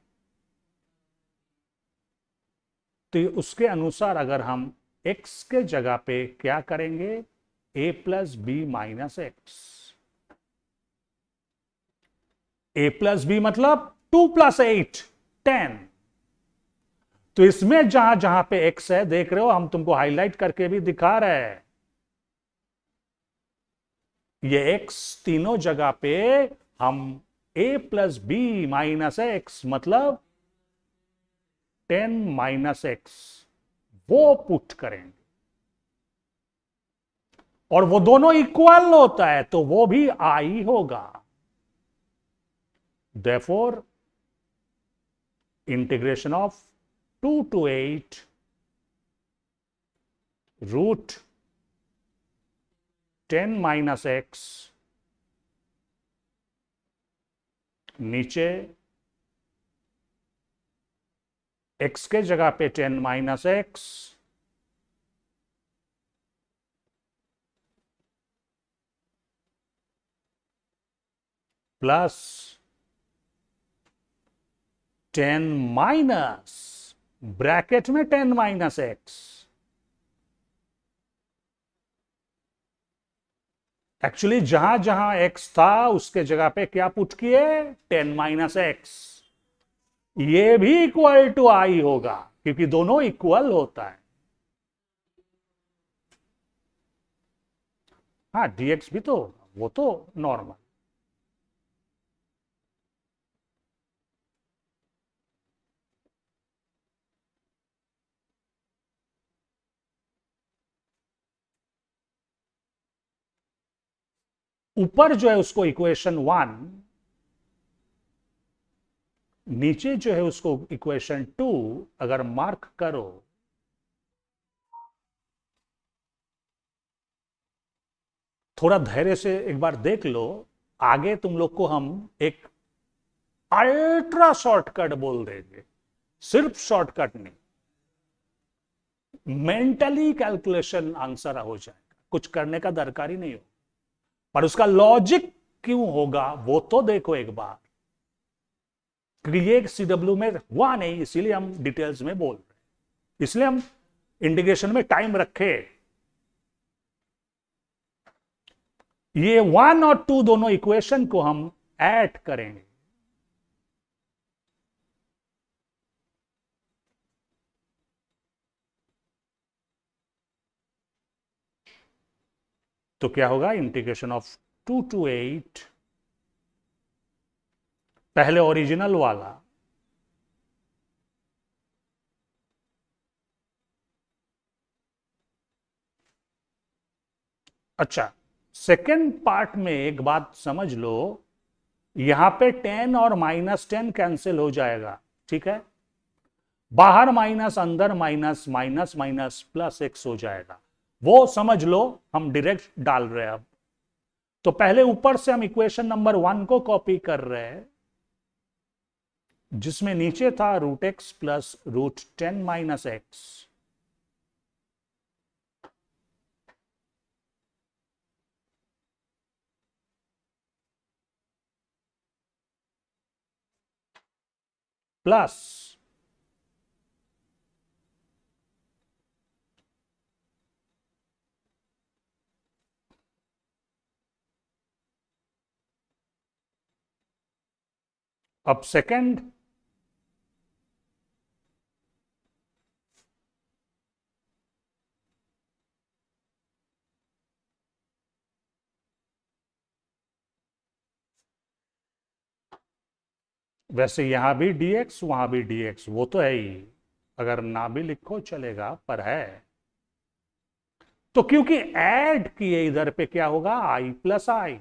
तो उसके अनुसार अगर हम एक्स के जगह पे क्या करेंगे a plus b minus x a plus b मतलब टू प्लस एट टेन तो इसमें जहां जहां पे एक्स है देख रहे हो हम तुमको हाईलाइट करके भी दिखा रहे हैं ये x तीनों जगह पे हम a plus b minus x मतलब टेन माइनस एक्स वो पुट करेंगे और वो दोनों इक्वल होता है तो वो भी आई होगा therefore integration of two to eight root ten minus x नीचे एक्स के जगह पे ten minus x plus ten minus bracket में टेन माइनस एक्स एक्चुअली जहां जहां एक्स था उसके जगह पे क्या पुट किए टेन माइनस एक्स ये भी इक्वल टू आई होगा क्योंकि दोनों इक्वल होता है हाँ डीएक्स भी तो वो तो नॉर्मल ऊपर जो है उसको इक्वेशन वन नीचे जो है उसको इक्वेशन टू अगर मार्क करो थोड़ा धैर्य से एक बार देख लो आगे तुम लोग को हम एक अल्ट्रा शॉर्टकट बोल देंगे सिर्फ शॉर्टकट नहीं मेंटली कैलकुलेशन आंसर हो जाएगा कुछ करने का दरकार ही नहीं होगा पर उसका लॉजिक क्यों होगा वो तो देखो एक बार क्रिएट सीडब्ल्यू सी डब्ल्यू में हुआ नहीं इसीलिए हम डिटेल्स में बोल रहे इसलिए हम इंटीग्रेशन में टाइम रखे ये वन और टू दोनों इक्वेशन को हम ऐड करेंगे तो क्या होगा integration of two to eight पहले ओरिजिनल वाला अच्छा सेकेंड पार्ट में एक बात समझ लो यहां पे टेन और माइनस टेन कैंसिल हो जाएगा ठीक है बाहर माइनस अंदर minus minus minus plus x हो जाएगा वो समझ लो हम डायरेक्ट डाल रहे हैं अब तो पहले ऊपर से हम इक्वेशन नंबर वन को कॉपी कर रहे हैं जिसमें नीचे था root x plus root ten minus x plus अब सेकंड वैसे यहां भी dx वहां भी dx वो तो है ही अगर ना भी लिखो चलेगा पर है तो क्योंकि ऐड किए इधर पे क्या होगा i प्लस आई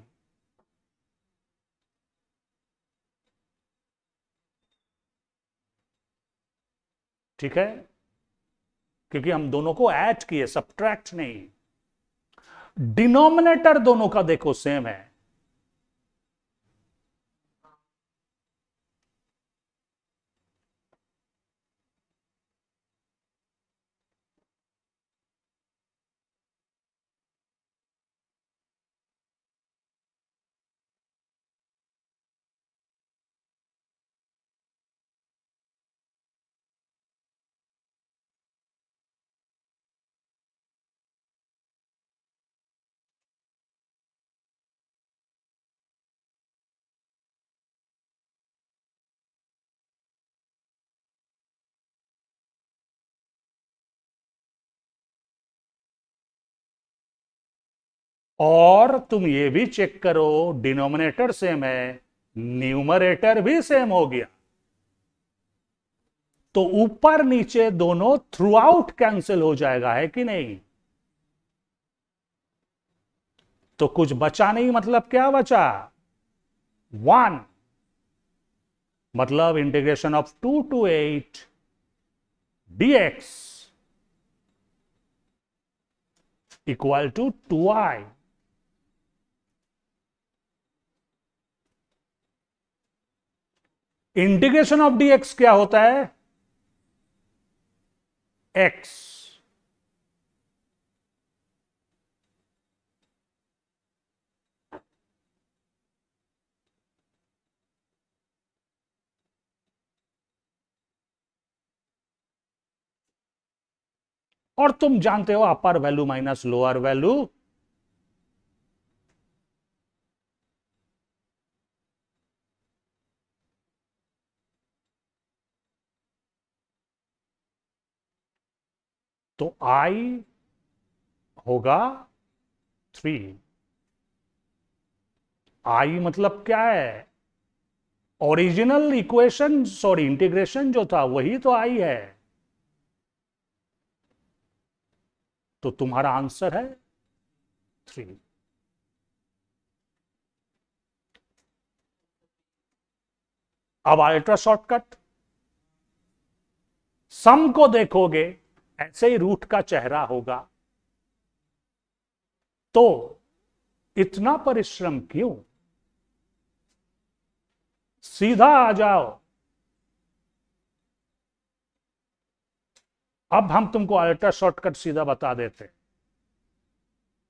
ठीक है क्योंकि हम दोनों को ऐड किए सब्ट्रैक्ट नहीं डिनोमिनेटर दोनों का देखो सेम है और तुम ये भी चेक करो डिनोमिनेटर सेम है न्यूमरेटर भी सेम हो गया तो ऊपर नीचे दोनों थ्रू आउट कैंसिल हो जाएगा है कि नहीं तो कुछ बचा नहीं मतलब क्या बचा वन मतलब integration of two to eight dx equal to two I integration of dx क्या होता है एक्स और तुम जानते हो upper value minus lower value तो आई होगा थ्री आई मतलब क्या है ओरिजिनल इक्वेशन सॉरी इंटीग्रेशन जो था वही तो आई है तो तुम्हारा आंसर है थ्री अब अल्ट्रा शॉर्टकट सम को देखोगे ऐसे ही रूठ का चेहरा होगा तो इतना परिश्रम क्यों सीधा आ जाओ अब हम तुमको अल्ट्रा शॉर्टकट सीधा बता देते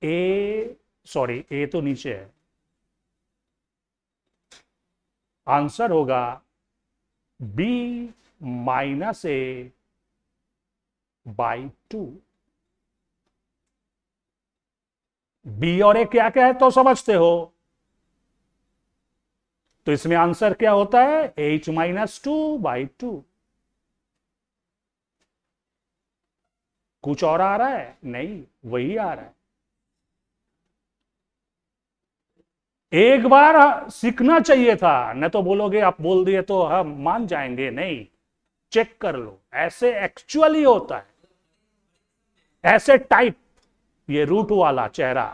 ए सॉरी ए तो नीचे है आंसर होगा b minus a by two b और ए क्या क्या है तो समझते हो तो इसमें आंसर क्या होता है h minus two by two कुछ और आ रहा है नहीं वही आ रहा है एक बार सीखना चाहिए था न तो बोलोगे आप बोल दिए तो हम मान जाएंगे नहीं चेक कर लो ऐसे एक्चुअली होता है ऐसे टाइप ये रूट वाला चेहरा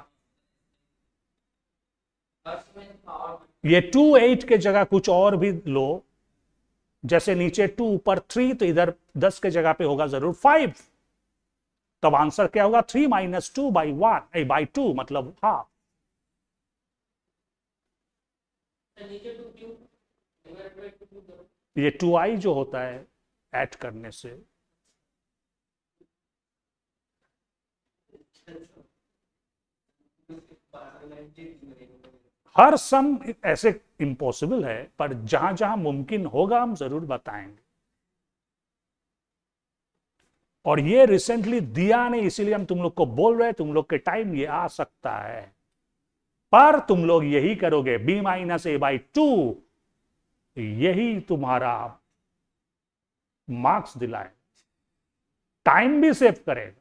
ये टू एट के जगह कुछ और भी लो जैसे नीचे टू ऊपर थ्री तो इधर दस के जगह पे होगा जरूर फाइव तब आंसर क्या होगा three minus two by one by two मतलब हाफ ये टू आई जो होता है ऐड करने से हर सम ऐसे इम्पॉसिबल है पर जहां जहां मुमकिन होगा हम जरूर बताएंगे और ये रिसेंटली दिया नहीं इसीलिए हम तुम लोग को बोल रहे तुम लोग के टाइम ये आ सकता है पर तुम लोग यही करोगे b minus a by two यही तुम्हारा मार्क्स दिलाए टाइम भी सेव करेगा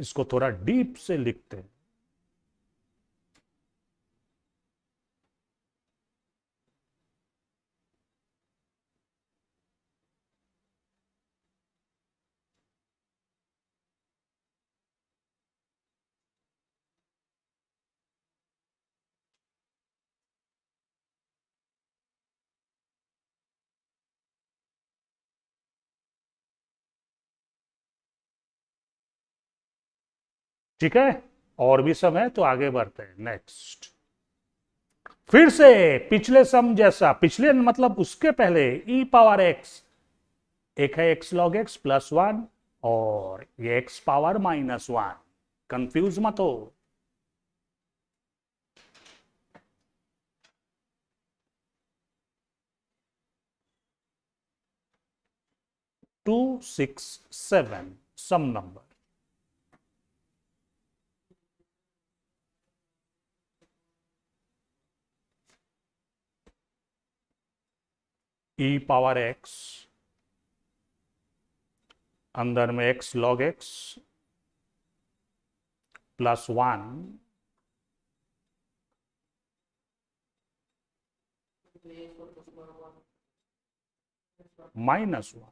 इसको थोड़ा डीप से लिखते हैं ठीक है और भी सम है तो आगे बढ़ते हैं नेक्स्ट फिर से पिछले सम जैसा पिछले मतलब उसके पहले ई पावर एक्स एक है x log x plus one और ये x power minus one confuse मत हो two six seven sum number e power x अंदर में x log x plus one minus one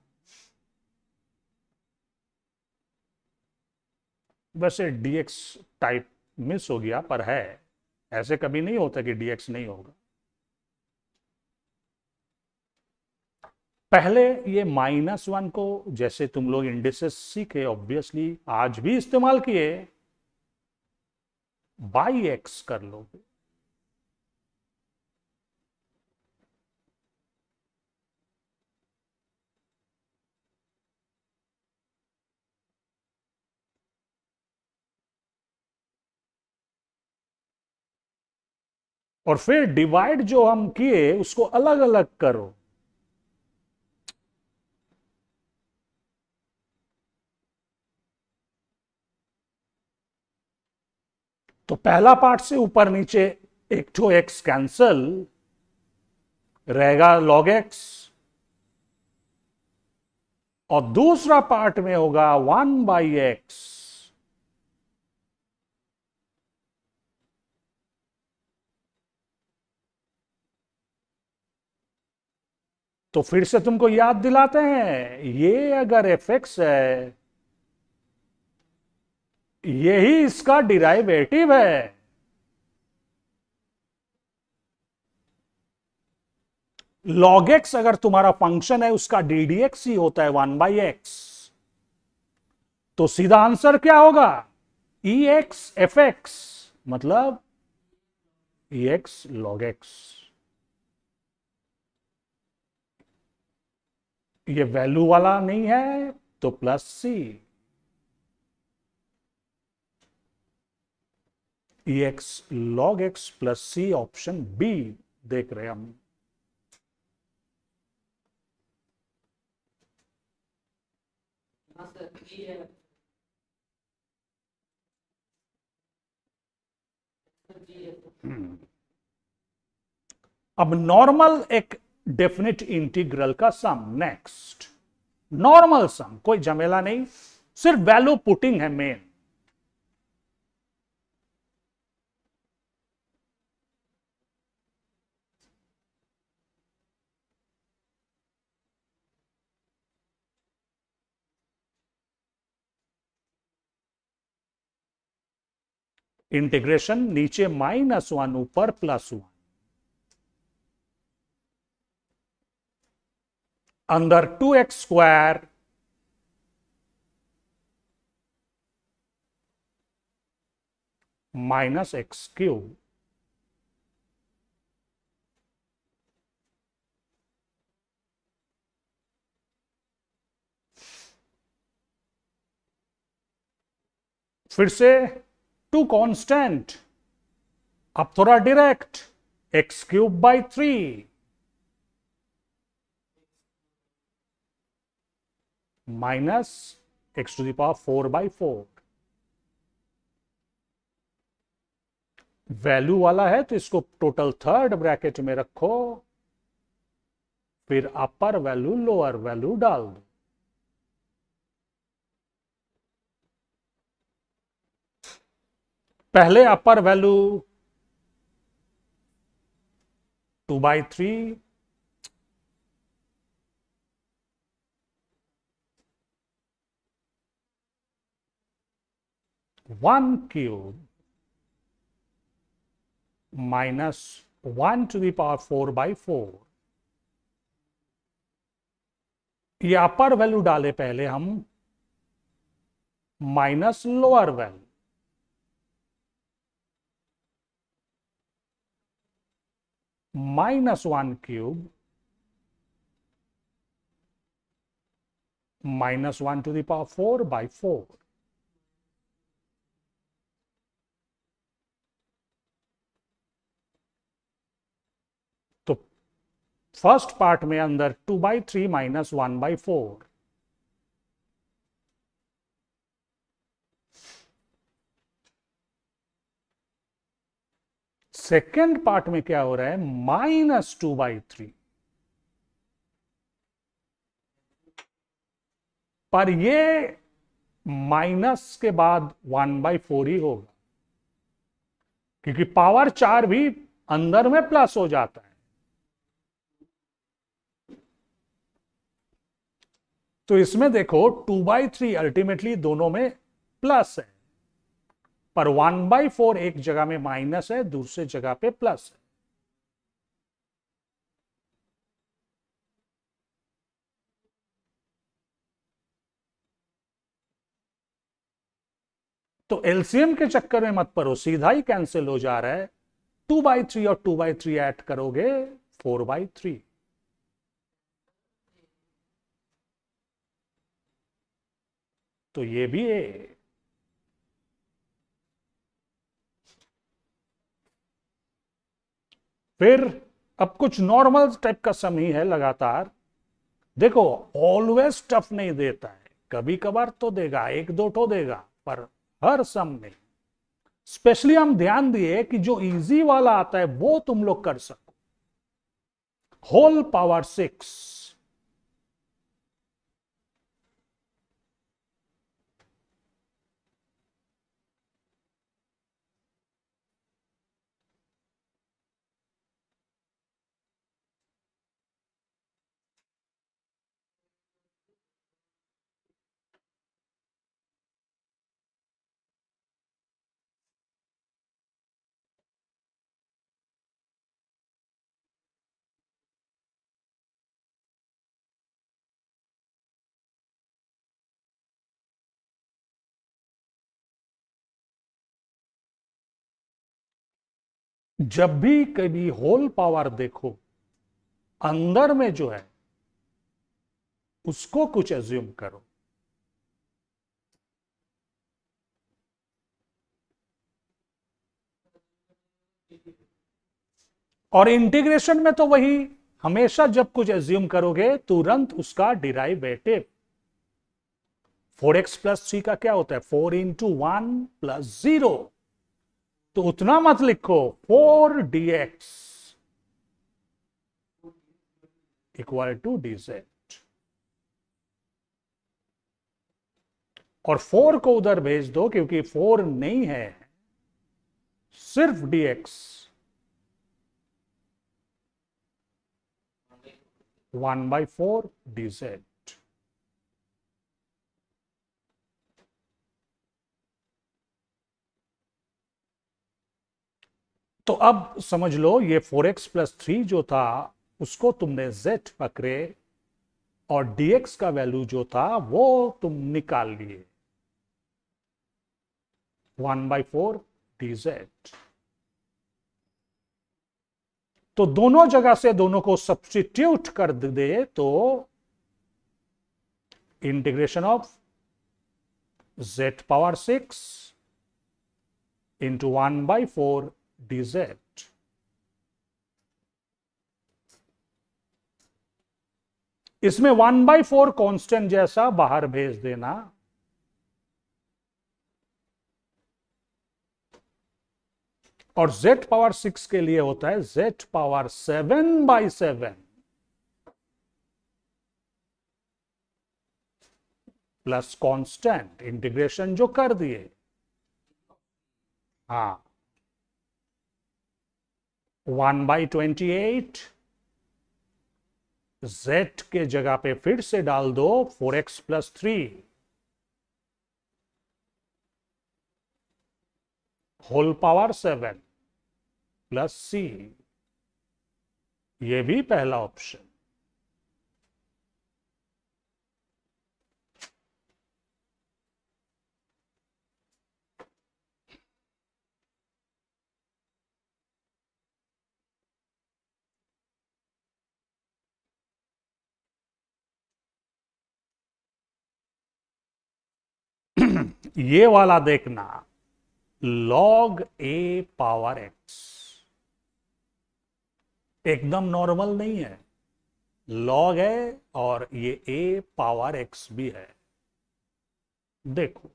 वैसे डीएक्स टाइप मिस हो गया पर है ऐसे कभी नहीं होता कि डीएक्स नहीं होगा पहले ये माइनस वन को जैसे तुम लोग इंडिसेस सीखे ऑब्वियसली आज भी इस्तेमाल किए बाई एक्स कर लोगे और फिर डिवाइड जो हम किए उसको अलग अलग करो तो पहला पार्ट से ऊपर नीचे एक टू एक्स कैंसल रहेगा लॉग एक्स और दूसरा पार्ट में होगा वन बाई एक्स तो फिर से तुमको याद दिलाते हैं ये अगर एफ एक्स है यही इसका डिराइवेटिव है लॉग एक्स अगर तुम्हारा फंक्शन है उसका डीडीएक्स ही होता है वन बाई एक्स तो सीधा आंसर क्या होगा ई एक्स एफ एक्स मतलब ई एक्स लॉग एक्स ये वैल्यू वाला नहीं है तो plus c x log x plus c option b देख रहे हम हम्म। अब नॉर्मल एक डेफिनेट इंटीग्रल का सम नेक्स्ट नॉर्मल सम कोई झमेला नहीं सिर्फ वैल्यू पुटिंग है मेन इंटीग्रेशन नीचे माइनस वन ऊपर प्लस वन अंदर two x square minus x cube फिर से टू कॉन्स्टेंट अब थोड़ा direct x cube by three minus x to the power four by four value वाला है तो इसको टोटल थर्ड ब्रैकेट में रखो फिर अपर वैल्यू लोअर वैल्यू डाल दो पहले upper value two by three one cube minus one to the power four by four ये अपर वैल्यू डाले पहले हम minus lower value minus one cube minus one to the power four by four तो फर्स्ट पार्ट में अंदर two by three minus one by four second part में क्या हो रहा है माइनस टू बाई थ्री पर ये माइनस के बाद वन बाई फोर ही होगा क्योंकि पावर चार भी अंदर में प्लस हो जाता है तो इसमें देखो टू बाई थ्री अल्टीमेटली दोनों में प्लस है पर वन बाई फोर एक जगह में माइनस है दूसरे जगह पे प्लस है तो एलसीएम के चक्कर में मत पड़ो सीधा ही कैंसिल हो जा रहा है टू बाई थ्री और टू बाई थ्री एड करोगे फोर बाई थ्री तो ये भी है फिर अब कुछ नॉर्मल टाइप का सम ही है लगातार देखो ऑलवेज टफ नहीं देता है कभी कभार तो देगा एक दो ठो देगा पर हर सम में स्पेशली हम ध्यान दिए कि जो इजी वाला आता है वो तुम लोग कर सको होल पावर सिक्स जब भी कभी होल पावर देखो अंदर में जो है उसको कुछ एज्यूम करो और इंटीग्रेशन में तो वही हमेशा जब कुछ एज्यूम करोगे तुरंत उसका derivative four x plus three का क्या होता है four into one plus zero तो उतना मत लिखो four d x equal to d z और फोर को उधर भेज दो क्योंकि फोर नहीं है सिर्फ x one by four d z तो अब समझ लो ये फोर एक्स प्लस थ्री जो था उसको तुमने z पकड़े और dx का वैल्यू जो था वो तुम निकाल लिए वन बाई फोर डी तो दोनों जगह से दोनों को सब्सटीट्यूट कर दे तो integration of z power six into one by four dz इसमें वन बाई फोर कॉन्स्टेंट जैसा बाहर भेज देना और z पावर सिक्स के लिए होता है z power seven by seven plus constant integration जो कर दिए हाँ one by twenty eight z के जगह पे फिर से डाल दो four x plus three whole power seven plus c ये भी पहला ऑप्शन ये वाला देखना log a पावर x एकदम नॉर्मल नहीं है log है और ये a पावर x भी है देखो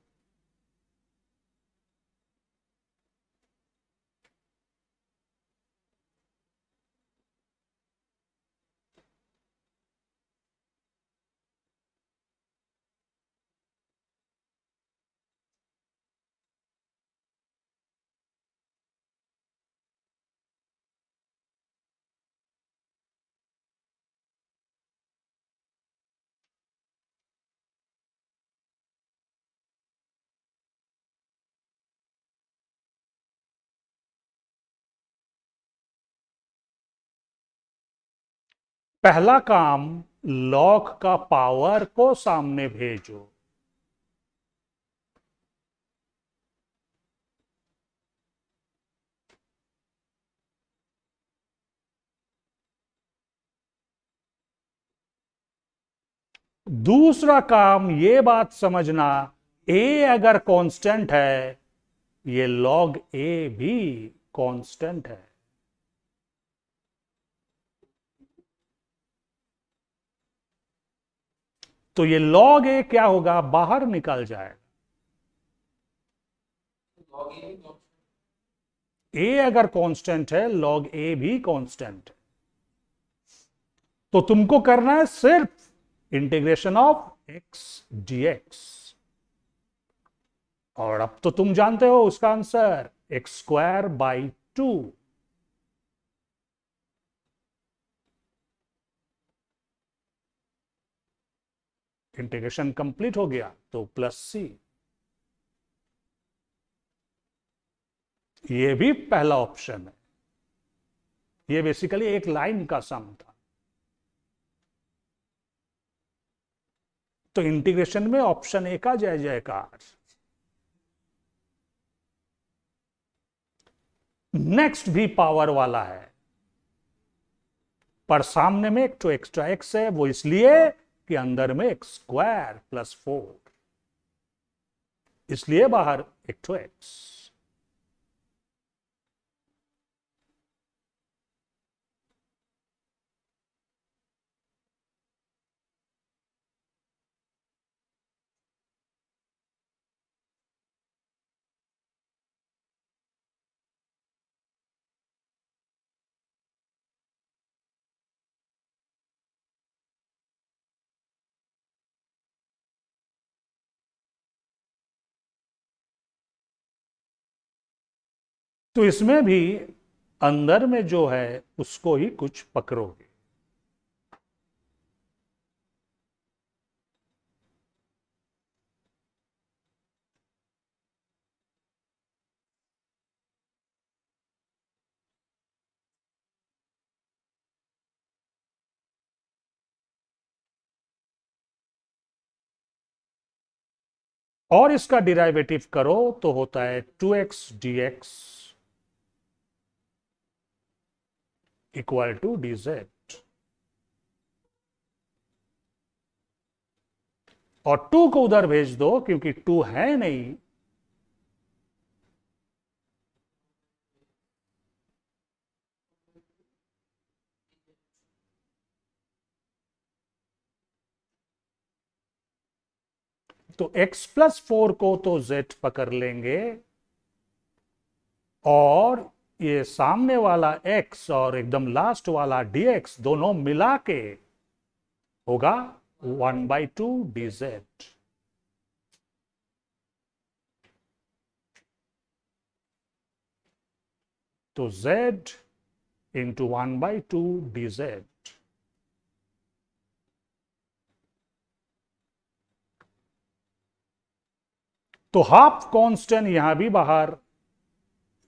पहला काम लॉक का पावर को सामने भेजो दूसरा काम यह बात समझना ए अगर कांस्टेंट है ये लॉग ए भी कांस्टेंट है तो ये लॉग ए क्या होगा बाहर निकल जाएगा ए अगर कांस्टेंट है लॉग ए भी कांस्टेंट है तो तुमको करना है सिर्फ इंटीग्रेशन ऑफ एक्स एक्स और अब तो तुम जानते हो उसका answer x square by two integration complete हो गया तो प्लस सी ये भी पहला ऑप्शन है ये बेसिकली एक लाइन का सम था तो इंटीग्रेशन में ऑप्शन ए का जय जयकार नेक्स्ट भी पावर वाला है पर सामने में एक तो एक्स्ट्रा एक्स है वो इसलिए के अंदर में एक स्क्वायर प्लस फोर इसलिए बाहर एक टू तो एक्स तो इसमें भी अंदर में जो है उसको ही कुछ पकड़ोगे और इसका डिराइवेटिव करो तो होता है two x d x equal to dz और टू को उधर भेज दो क्योंकि टू है नहीं तो x प्लस फोर को तो z पकड़ लेंगे और ये सामने वाला x और एकदम लास्ट वाला dx दोनों मिला के होगा one by two d z तो z into one by two d z तो हाफ कांस्टेंट यहां भी बाहर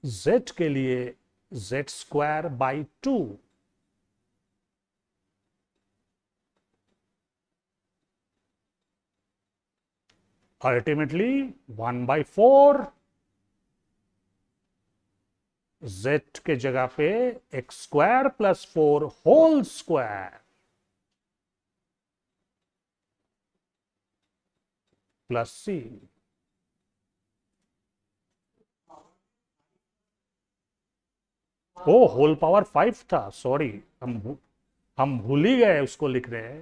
z के लिए z square by two ultimately one by four z के जगह पे x square plus four whole square plus c oh whole power five था सॉरी हम हम भूल ही गए उसको लिख हैं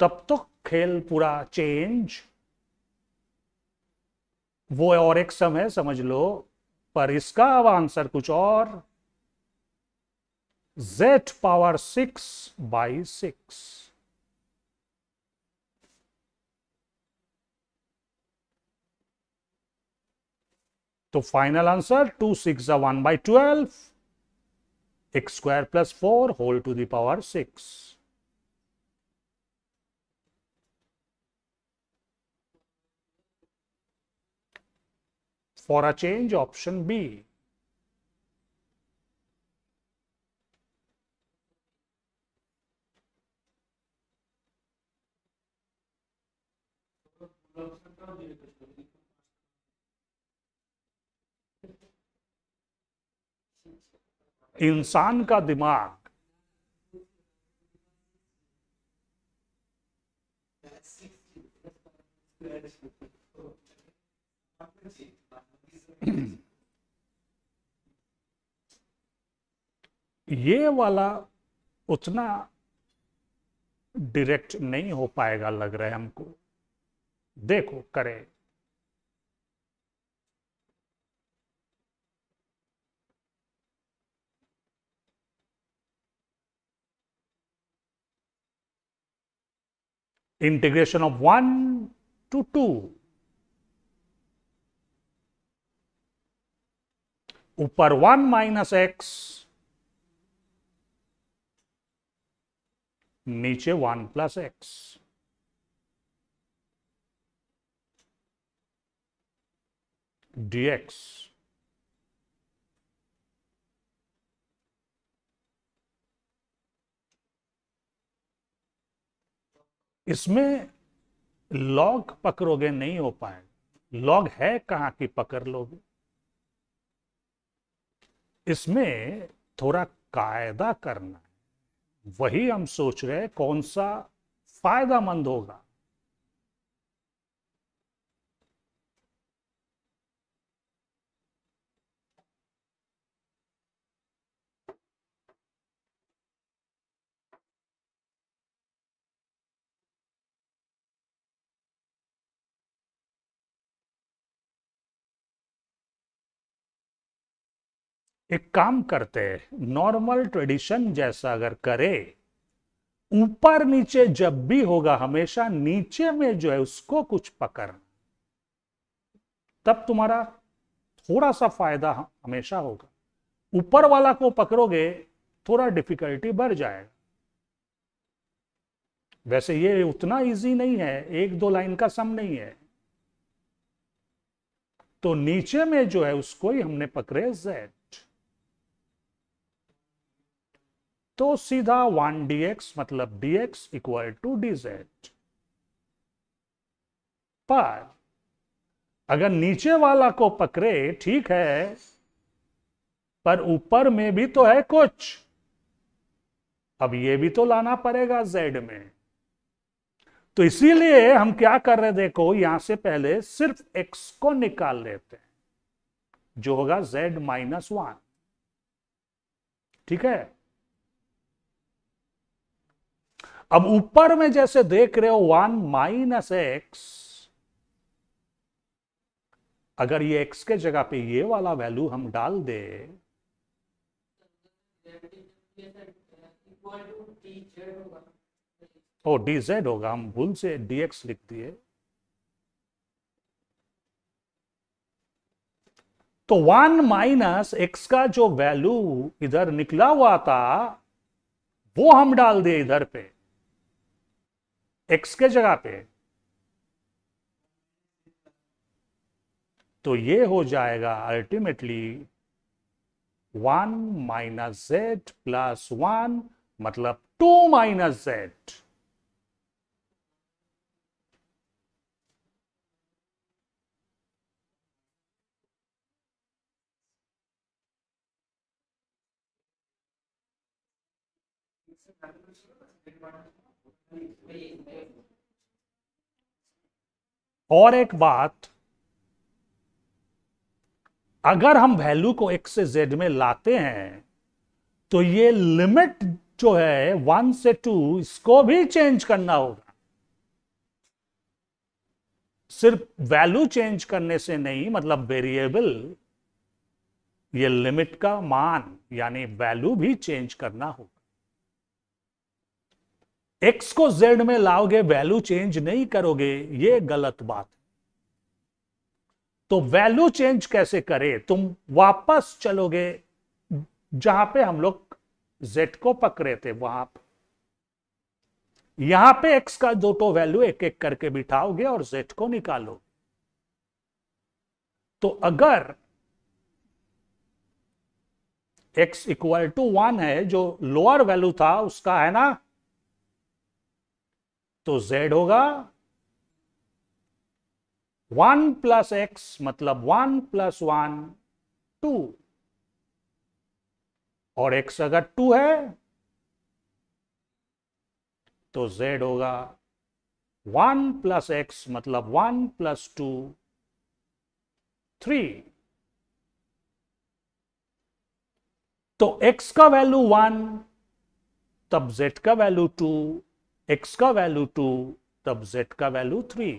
तब तो खेल पूरा चेंज वो और एक सम है समझ लो पर इसका अब आंसर कुछ और z power six by six तो final answer two six one by twelve x square plus four whole to the power six for a change option B. इंसान का दिमाग ये वाला उतना डायरेक्ट नहीं हो पाएगा लग रहा है हमको देखो करें integration of 1 to 2. Upper 1 minus x, नीचे 1 plus x. dx. इसमें लॉग पकड़ोगे नहीं हो पाए लॉग है कहां की पकड़ लोगे इसमें थोड़ा कायदा करना है वही हम सोच रहे हैं कौन सा फायदा मंद होगा एक काम करते हैं नॉर्मल ट्रेडिशन जैसा अगर करे ऊपर नीचे जब भी होगा हमेशा नीचे में जो है उसको कुछ पकड़ तब तुम्हारा थोड़ा सा फायदा हमेशा होगा ऊपर वाला को पकड़ोगे थोड़ा डिफिकल्टी बढ़ जाएगा वैसे ये उतना इजी नहीं है एक दो लाइन का सम नहीं है तो नीचे में जो है उसको ही हमने पकड़े जैद तो सीधा वन डी एक्स मतलब dx equal to d z पर अगर नीचे वाला को पकड़े ठीक है पर ऊपर में भी तो है कुछ अब ये भी तो लाना पड़ेगा जेड में तो इसीलिए हम क्या कर रहे देखो यहां से पहले सिर्फ एक्स को निकाल लेते हैं जो होगा जेड माइनस वन ठीक है अब ऊपर में जैसे देख रहे हो वन माइनस एक्स अगर ये एक्स के जगह पे ये वाला वैल्यू हम डाल दे ओ डी जेड होगा हम भूल से डी एक्स लिख दिए तो वन माइनस एक्स का जो वैल्यू इधर निकला हुआ था वो हम डाल दिए इधर पे एक्स के जगह पे तो ये हो जाएगा ultimately one minus z plus one मतलब two minus z Thank you. और एक बात अगर हम वैल्यू को एक्स से जेड में लाते हैं तो ये लिमिट जो है वन से टू इसको भी चेंज करना होगा सिर्फ वैल्यू चेंज करने से नहीं मतलब वेरिएबल ये लिमिट का मान यानी वैल्यू भी चेंज करना होगा एक्स को जेड में लाओगे वैल्यू चेंज नहीं करोगे ये गलत बात तो वैल्यू चेंज कैसे करे तुम वापस चलोगे जहां पे हम लोग जेड को पकड़े थे वहां पे यहां पे एक्स का दो तो वैल्यू एक एक करके बिठाओगे और जेड को निकालोगे तो अगर एक्स इक्वल टू वन है जो लोअर वैल्यू था उसका है ना तो z होगा वन प्लस एक्स मतलब वन प्लस वन टू और x अगर टू है तो z होगा वन प्लस एक्स मतलब वन प्लस टू थ्री तो x का वैल्यू वन तब z का वैल्यू टू एक्स का वैल्यू टू तब जेड का वैल्यू थ्री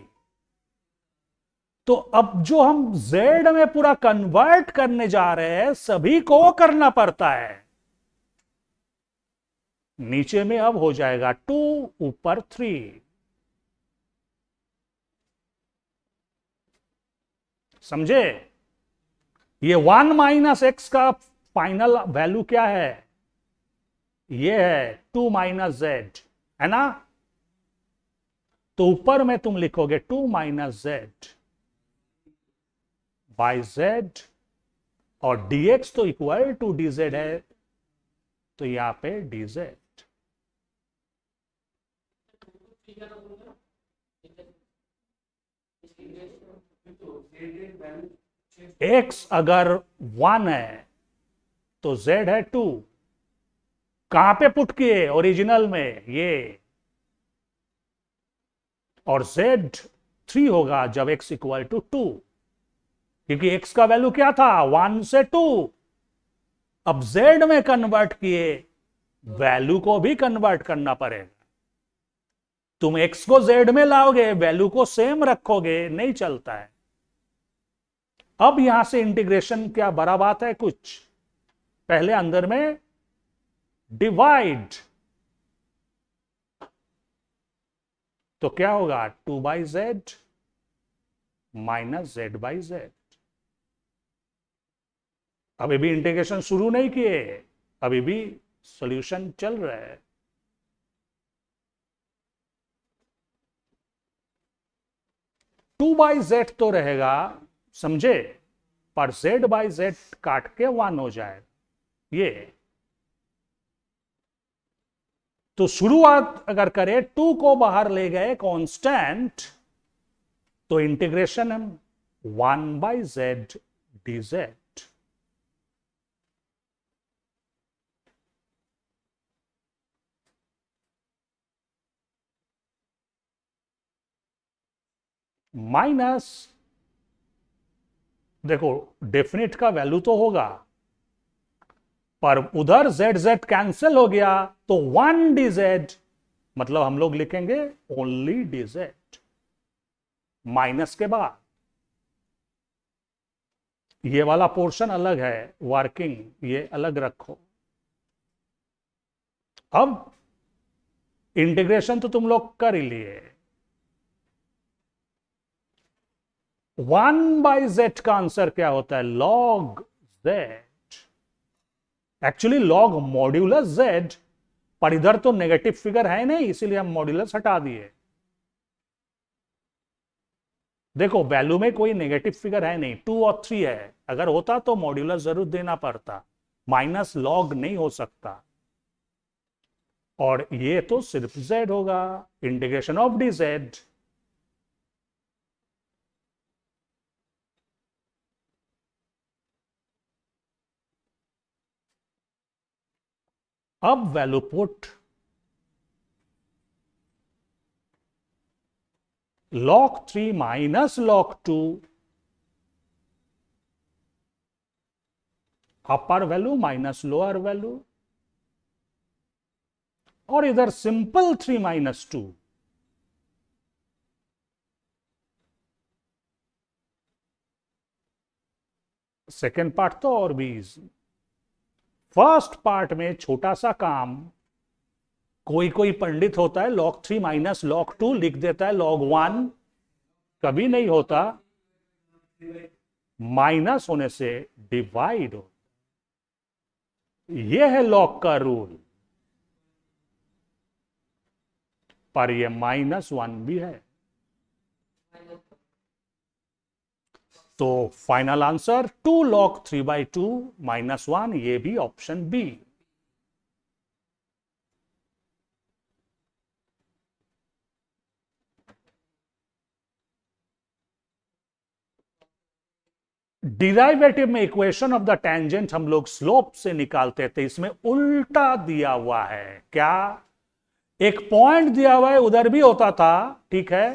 तो अब जो हम जेड में पूरा कन्वर्ट करने जा रहे हैं सभी को करना पड़ता है नीचे में अब हो जाएगा टू ऊपर थ्री समझे ये वन माइनस एक्स का फाइनल वैल्यू क्या है ये है टू माइनस जेड है ना तो ऊपर में तुम लिखोगे two minus z by z और dx तो इक्वल टू dz है तो यहां पे dz x अगर वन है तो z है टू कहां पे पुट किए ओरिजिनल में ये और z थ्री होगा जब x इक्वल टू टू क्योंकि x का वैल्यू क्या था वन से टू अब z में कन्वर्ट किए वैल्यू को भी कन्वर्ट करना पड़ेगा तुम x को z में लाओगे वैल्यू को सेम रखोगे नहीं चलता है अब यहां से इंटीग्रेशन क्या बड़ा बात है कुछ पहले अंदर में डिवाइड तो क्या होगा two by z minus z by z अभी भी इंटीग्रेशन शुरू नहीं किए अभी भी सॉल्यूशन चल रहा है टू बाई जेड तो रहेगा समझे पर जेड बाई जेड काट के वन हो जाए ये तो शुरुआत अगर करें टू को बाहर ले गए कांस्टेंट तो इंटीग्रेशन हम one by z d z minus देखो डेफिनेट का वैल्यू तो होगा पर उधर जेड जेड कैंसिल हो गया तो वन डी जेड मतलब हम लोग लिखेंगे ओनली डी जेड माइनस के बाद ये वाला पोर्शन अलग है वर्किंग ये अलग रखो अब इंटीग्रेशन तो तुम लोग कर ही लिए वन बाई जेड का आंसर क्या होता है log z actually log modulus z पर इधर तो नेगेटिव फिगर है नहीं इसीलिए हम मॉड्यूलस हटा दिए देखो वैल्यू में कोई नेगेटिव फिगर है नहीं टू और थ्री है अगर होता तो मॉड्यूलस जरूर देना पड़ता माइनस लॉग नहीं हो सकता और ये तो सिर्फ जेड होगा इंटीग्रेशन ऑफ डी जेड अब value put log three minus log two upper value minus lower value और इधर simple three minus two second part तो और भी इजी फर्स्ट पार्ट में छोटा सा काम कोई कोई पंडित होता है log three minus log two लिख देता है लॉग वन कभी नहीं होता माइनस होने से डिवाइड हो यह है लॉग का रूल पर यह माइनस वन भी है तो final answer two log three by two minus one ये भी ऑप्शन बी डिराइवेटिव में इक्वेशन ऑफ द टेंजेंट हम लोग स्लोप से निकालते थे इसमें उल्टा दिया हुआ है क्या एक पॉइंट दिया हुआ है उधर भी होता था ठीक है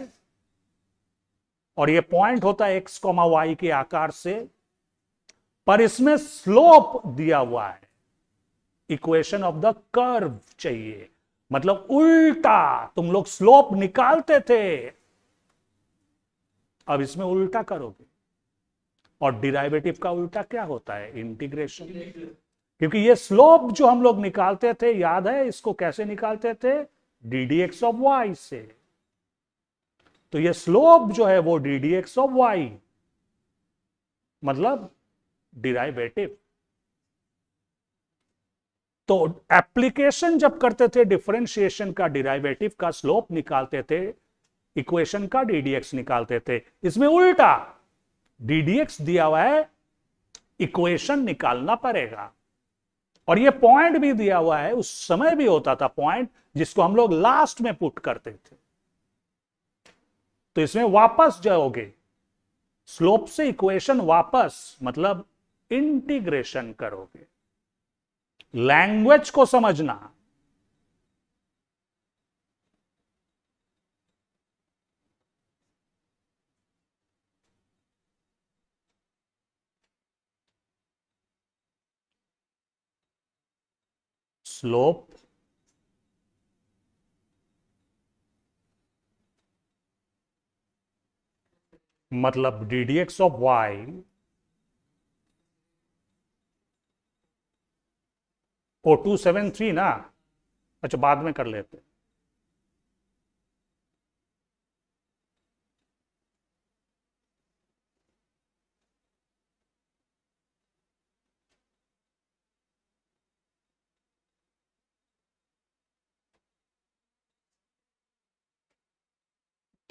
और ये पॉइंट होता है एक्स कॉमा वाई के आकार से पर इसमें स्लोप दिया हुआ है इक्वेशन ऑफ द कर्व चाहिए मतलब उल्टा तुम लोग स्लोप निकालते थे अब इसमें उल्टा करोगे और डिराइवेटिव का उल्टा क्या होता है इंटीग्रेशन क्योंकि ये स्लोप जो हम लोग निकालते थे याद है इसको कैसे निकालते थे डीडीएक्स ऑफ वाई से तो ये स्लोप जो है वो d d x of y मतलब डिराइवेटिव तो एप्लीकेशन जब करते थे डिफरेंशिएशन का डिराइवेटिव का स्लोप निकालते थे इक्वेशन का डीडीएक्स निकालते थे इसमें उल्टा डीडीएक्स दिया हुआ है इक्वेशन निकालना पड़ेगा और ये पॉइंट भी दिया हुआ है उस समय भी होता था पॉइंट जिसको हम लोग लास्ट में पुट करते थे तो इसमें वापस जाओगे स्लोप से इक्वेशन वापस मतलब इंटीग्रेशन करोगे लैंग्वेज को समझना स्लोप मतलब d d x of y oh two seven three ना अच्छा बाद में कर लेते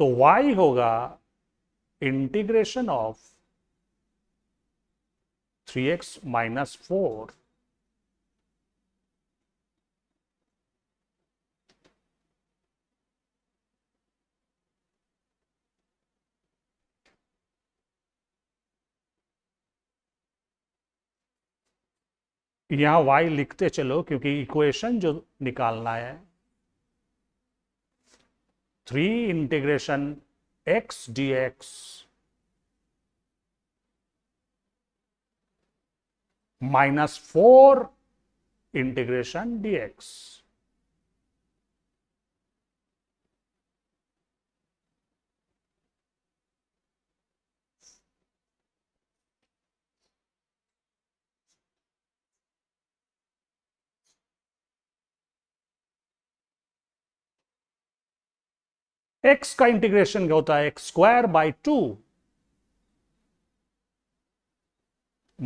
तो y होगा integration of 3x minus four यहां y लिखते चलो क्योंकि इक्वेशन जो निकालना है three integration x dx minus 4 integration dx. X का इंटीग्रेशन क्या होता है x square by two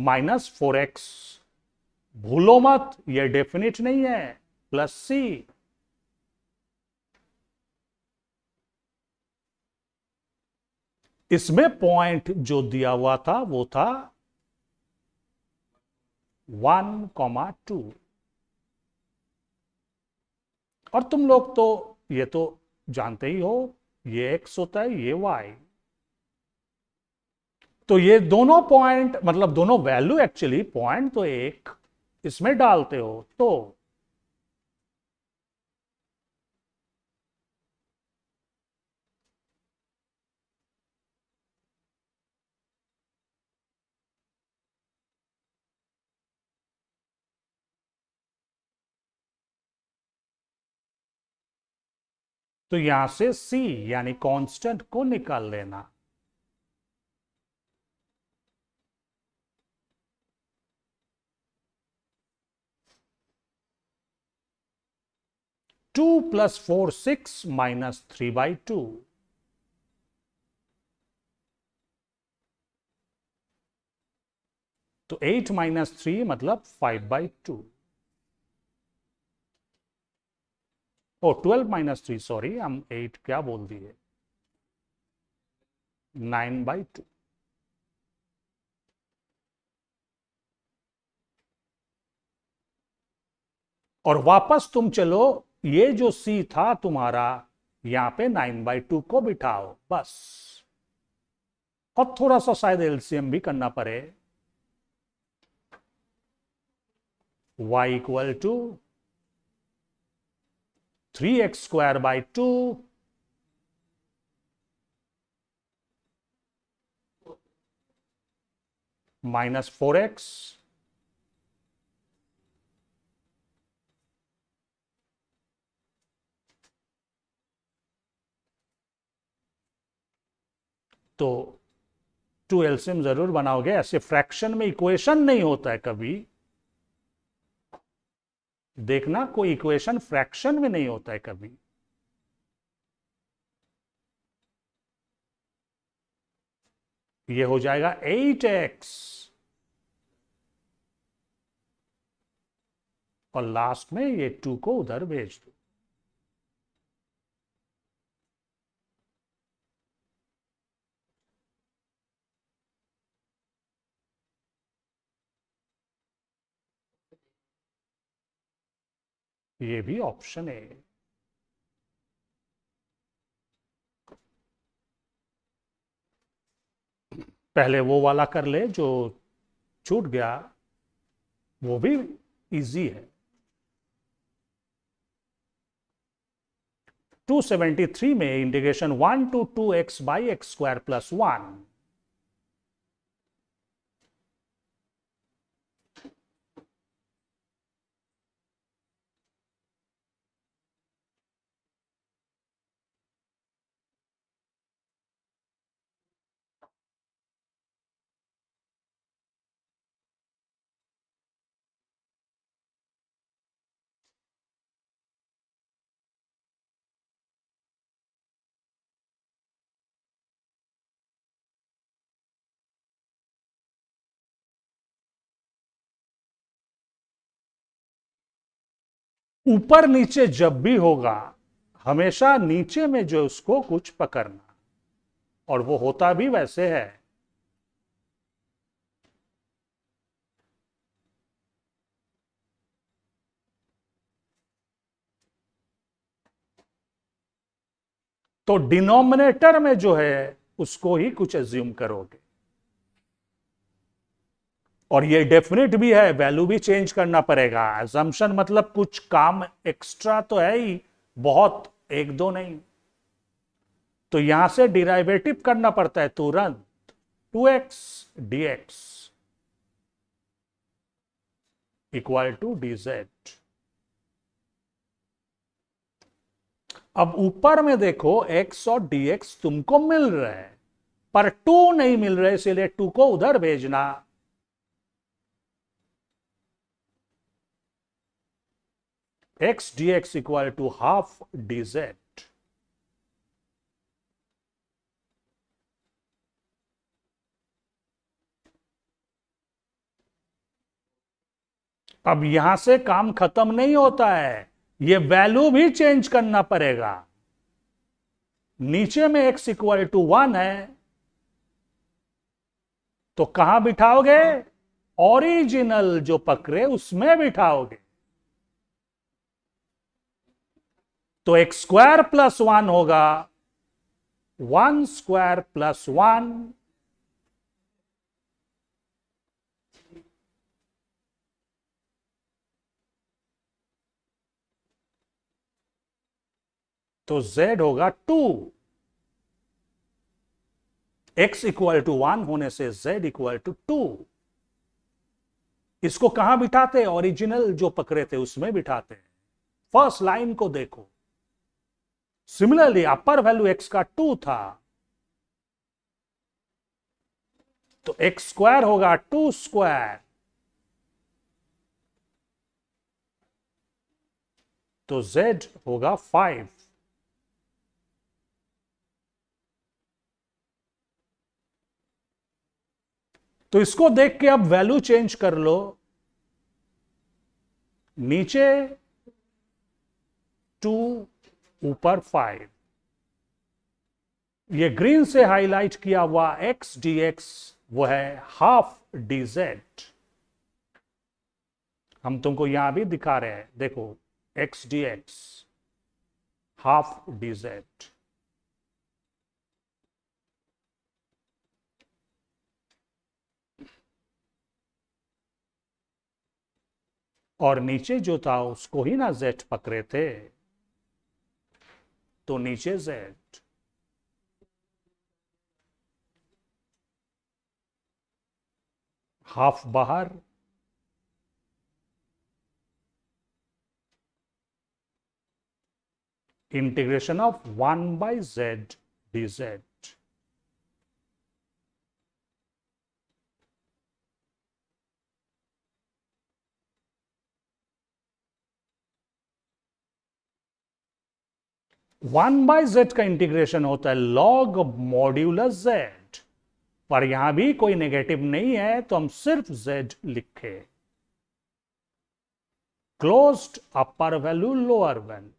minus four x भूलो मत ये डेफिनेट नहीं है प्लस सी इसमें पॉइंट जो दिया हुआ था वो था वन कॉमा टू और तुम लोग तो ये तो जानते ही हो ये एक्स होता है ये वाई तो ये दोनों पॉइंट मतलब दोनों वैल्यू एक्चुअली पॉइंट तो एक इसमें डालते हो तो तो यहां से C यानी कांस्टेंट को निकाल लेना two plus four six minus three by two तो एट माइनस थ्री मतलब five by two oh twelve minus three sorry हम एट क्या बोल दिए नाइन बाई टू और वापस तुम चलो ये जो सी था तुम्हारा यहां पे नाइन बाई टू को बिठाओ बस और थोड़ा सा शायद एलसीएम भी करना पड़े y equal to three x square by two minus four x तो टू एल्सियम जरूर बनाओगे ऐसे फ्रैक्शन में इक्वेशन नहीं होता है कभी देखना कोई इक्वेशन फ्रैक्शन में नहीं होता है कभी ये हो जाएगा एट एक्स और लास्ट में ये टू को उधर भेज दो ये भी ऑप्शन है पहले वो वाला कर ले जो छूट गया वो भी इजी है 273 में integration 1 two x by x square plus one ऊपर नीचे जब भी होगा हमेशा नीचे में जो उसको कुछ पकड़ना और वो होता भी वैसे है तो डिनोमिनेटर में जो है उसको ही कुछ एज्यूम करोगे और ये डेफिनेट भी है वैल्यू भी चेंज करना पड़ेगा एजम्पन मतलब कुछ काम एक्स्ट्रा तो है ही बहुत एक दो नहीं तो यहां से डिराइवेटिव करना पड़ता है तुरंत two x d x equal to d z अब ऊपर में देखो x और dx तुमको मिल रहे हैं पर 2 नहीं मिल रहे इसलिए 2 को उधर भेजना x dx equal to half dz. अब यहां से काम खत्म नहीं होता है ये वैल्यू भी चेंज करना पड़ेगा नीचे में x इक्वल टू वन है तो कहां बिठाओगे ओरिजिनल जो पकड़े उसमें बिठाओगे तो एक स्क्वायर प्लस वन होगा वन स्क्वायर प्लस वन तो z होगा two x equal to one होने से z इक्वल टू टू इसको कहां बिठाते ओरिजिनल जो पकड़े थे उसमें बिठाते हैं फर्स्ट लाइन को देखो सिमिलरली अपर वैल्यू एक्स का टू था तो एक्स स्क्वायर होगा टू स्क्वायर तो z होगा फाइव तो इसको देख के अब वैल्यू चेंज कर लो नीचे टू ऊपर फाइव ये ग्रीन से हाईलाइट किया हुआ एक्स डी एक्स वो है हाफ डी जेड हम तुमको यहां भी दिखा रहे हैं देखो x d x half d z और नीचे जो था उसको ही ना जेट पकड़े थे तो नीचे जेड हाफ बाहर integration of one by z d z one by z का इंटीग्रेशन होता है लॉग मॉड्यूलस जेड पर यहां भी कोई नेगेटिव नहीं है तो हम सिर्फ जेड लिखे closed upper value lower value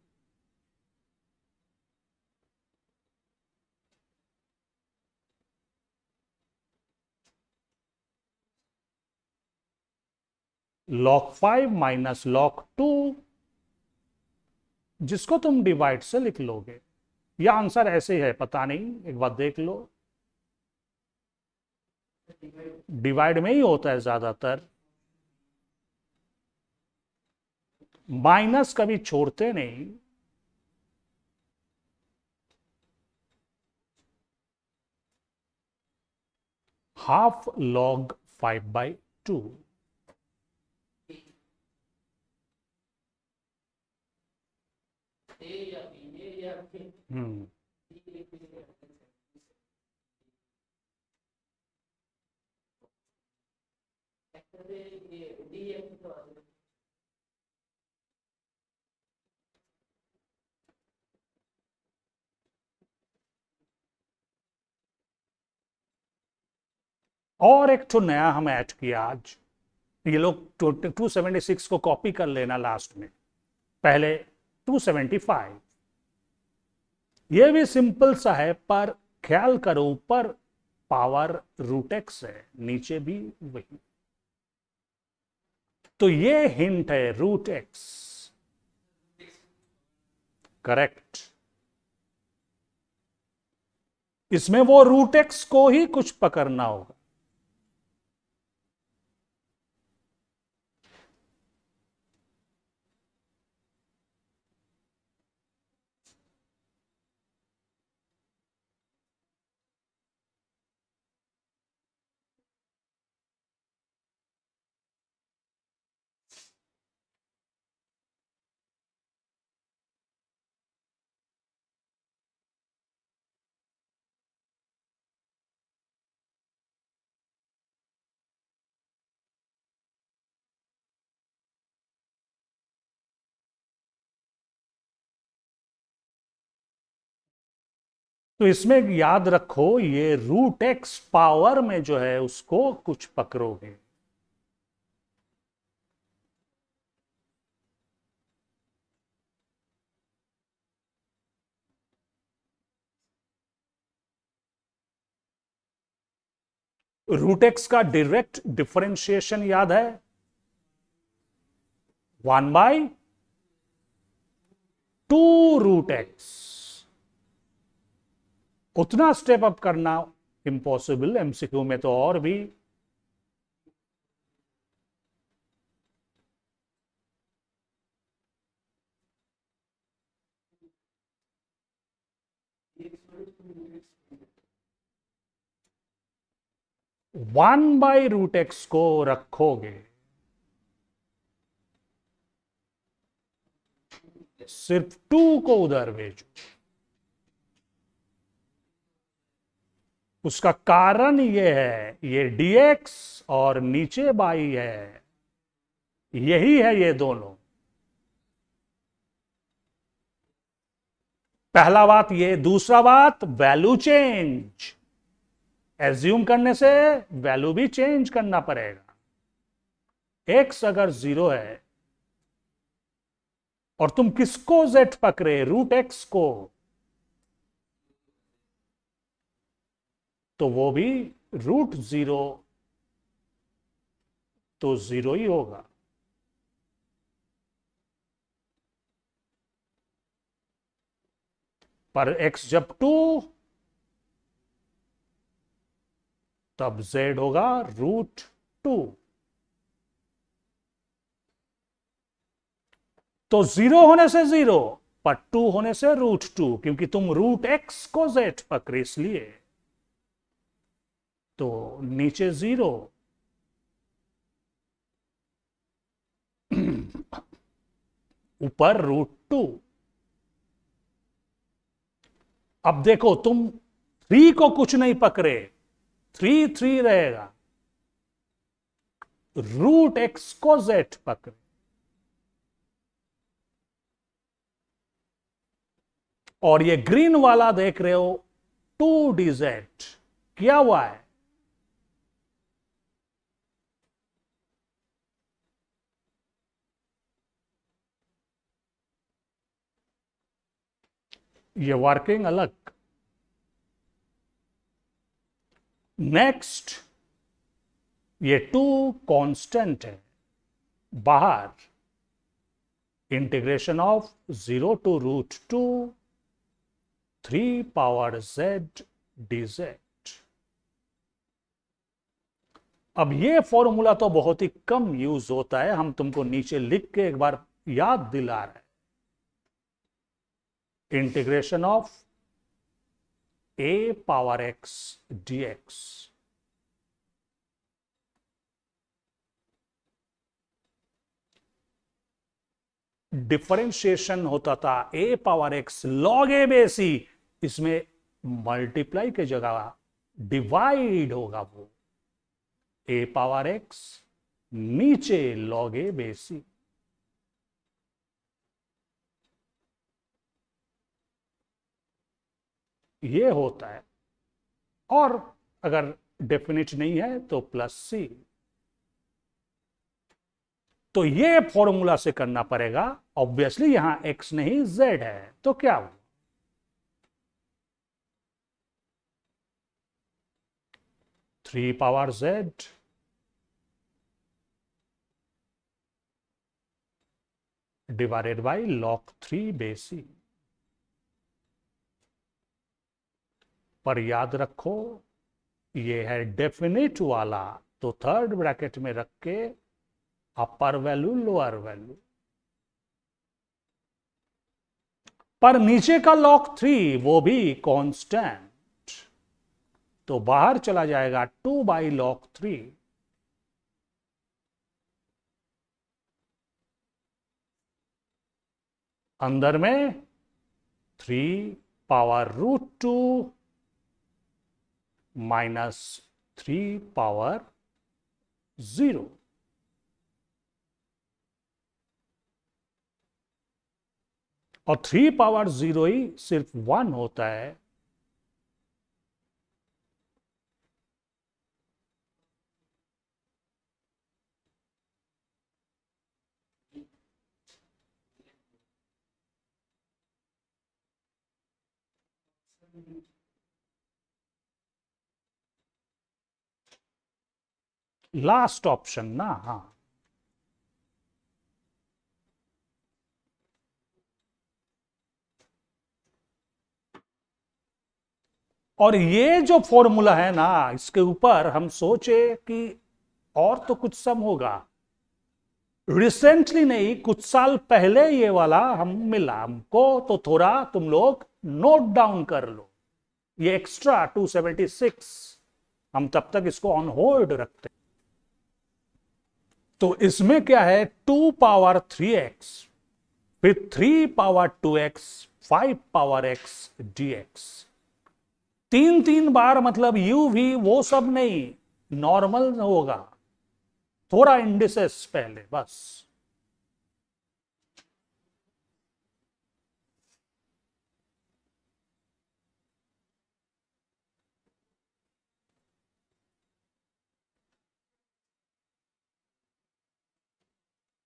log 5 minus log two जिसको तुम डिवाइड से लिख लोगे यह आंसर ऐसे है पता नहीं एक बार देख लो डिवाइड में ही होता है ज्यादातर माइनस कभी छोड़ते नहीं half log five by two और एक तो नया हम ऐड किया आज ये लोग टू सेवेंटी सिक्स को कॉपी कर लेना लास्ट में पहले 275 ये भी सिंपल सा है पर ख्याल करो ऊपर पावर रूट एक्स है नीचे भी वही तो ये हिंट है रूट एक्स करेक्ट इसमें वो रूट एक्स को ही कुछ पकड़ना होगा तो इसमें याद रखो ये रूट एक्स पावर में जो है उसको कुछ पकड़ोगे रूट एक्स का डायरेक्ट डिफरेंशिएशन याद है one by two root x उतना स्टेप अप करना इम्पॉसिबल एमसीक्यू में तो और भी वन बाई रूट एक्स को रखोगे सिर्फ टू को उधर भेजो उसका कारण ये है ये dx और नीचे बाई है यही है ये दोनों पहला बात ये दूसरा बात वैल्यू चेंज एज्यूम करने से वैल्यू भी चेंज करना पड़ेगा एक्स अगर जीरो है और तुम किसको जेड पकड़े रूट एक्स को तो वो भी रूट जीरो तो जीरो ही होगा पर x जब टू तब z होगा रूट टू तो जीरो होने से जीरो पर टू होने से रूट टू क्योंकि तुम रूट एक्स को जेड पकड़े इसलिए तो नीचे ज़ीरो ऊपर रूट टू अब देखो तुम थ्री को कुछ नहीं पकड़े थ्री थ्री रहेगा रूट एक्स को जेड पकड़े और ये ग्रीन वाला देख रहे हो टू डी जेड क्या हुआ है ये वर्किंग अलग नेक्स्ट ये टू कांस्टेंट है बाहर integration of zero two root two three power z d z अब ये फॉर्मूला तो बहुत ही कम यूज होता है हम तुमको नीचे लिख के एक बार याद दिला रहे हैं of a power x d x differentiation होता था a power x log a base e इसमें मल्टीप्लाई के जगह डिवाइड होगा वो ए पावर एक्स नीचे लॉग ए बेसी ये होता है और अगर डेफिनेट नहीं है तो प्लस सी तो ये फॉर्मूला से करना पड़ेगा ऑब्वियसली यहां एक्स नहीं जेड है तो क्या हुआ three power z divided by log three base e पर याद रखो ये है डेफिनेट वाला तो थर्ड ब्रैकेट में रख के अपर वैल्यू लोअर वैल्यू पर नीचे का लॉक थ्री वो भी कांस्टेंट तो बाहर चला जाएगा टू बाई लॉक थ्री अंदर में three power root two minus three power zero और थ्री पावर जीरो ही सिर्फ वन होता है लास्ट ऑप्शन ना हाँ और ये जो फॉर्मूला है ना इसके ऊपर हम सोचे कि और तो कुछ सम होगा रिसेंटली नहीं कुछ साल पहले ये वाला हम मिला हमको तो थोड़ा तुम लोग नोट डाउन कर लो ये एक्स्ट्रा 276 हम तब तक इसको ऑन होल्ड रखते तो इसमें क्या है टू पावर थ्री एक्स फिर three power two x five power x d x तीन तीन बार मतलब यू भी वो सब नहीं नॉर्मल होगा थोड़ा इंडिसेस पहले बस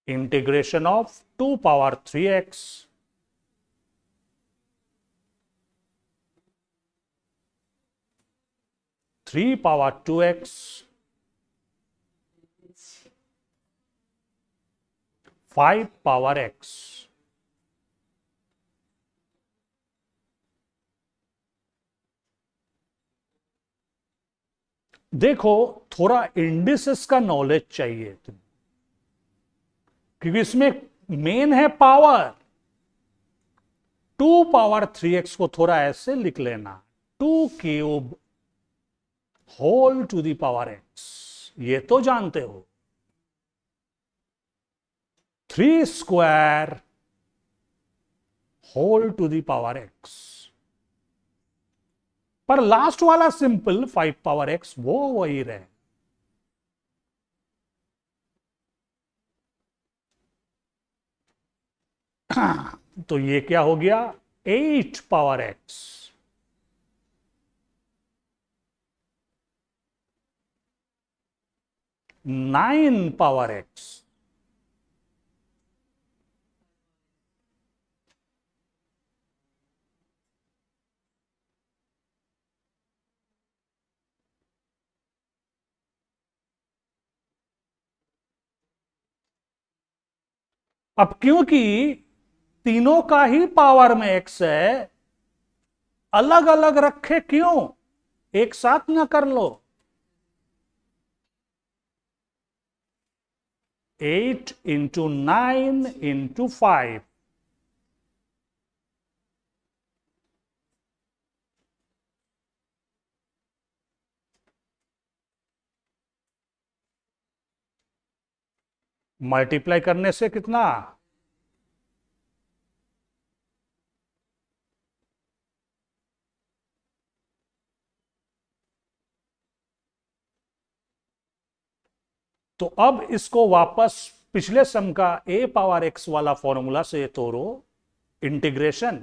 integration of two power three x three power two x five power x देखो थोड़ा इंडिसेस का नॉलेज चाहिए तुम्हें क्योंकि इसमें मेन है power two power three x को थोड़ा ऐसे लिख लेना two cube whole to the power x ये तो जानते हो three square whole to the power x पर लास्ट वाला सिंपल फाइव पावर एक्स वो वही रहे तो ये क्या हो गया eight power x nine power x अब क्योंकि तीनों का ही पावर में एक्स है अलग अलग रखे क्यों एक साथ ना कर लो eight into nine into five multiply करने से कितना तो अब इसको वापस पिछले सम का ए पावर एक्स वाला फॉर्मूला से तोड़ो इंटीग्रेशन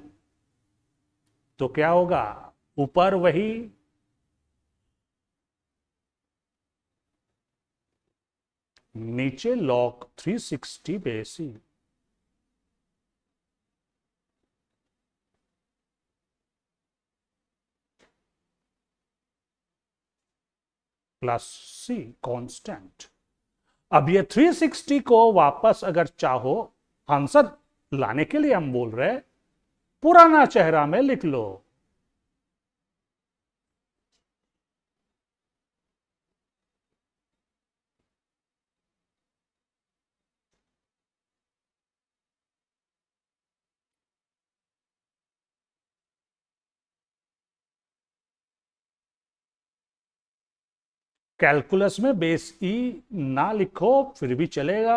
तो क्या होगा ऊपर वही नीचे log 360 sixty base e plus c constant अब ये 360 को वापस अगर चाहो आंसर लाने के लिए हम बोल रहे पुराना चेहरा में लिख लो कैलकुलस में बेस ई ना लिखो फिर भी चलेगा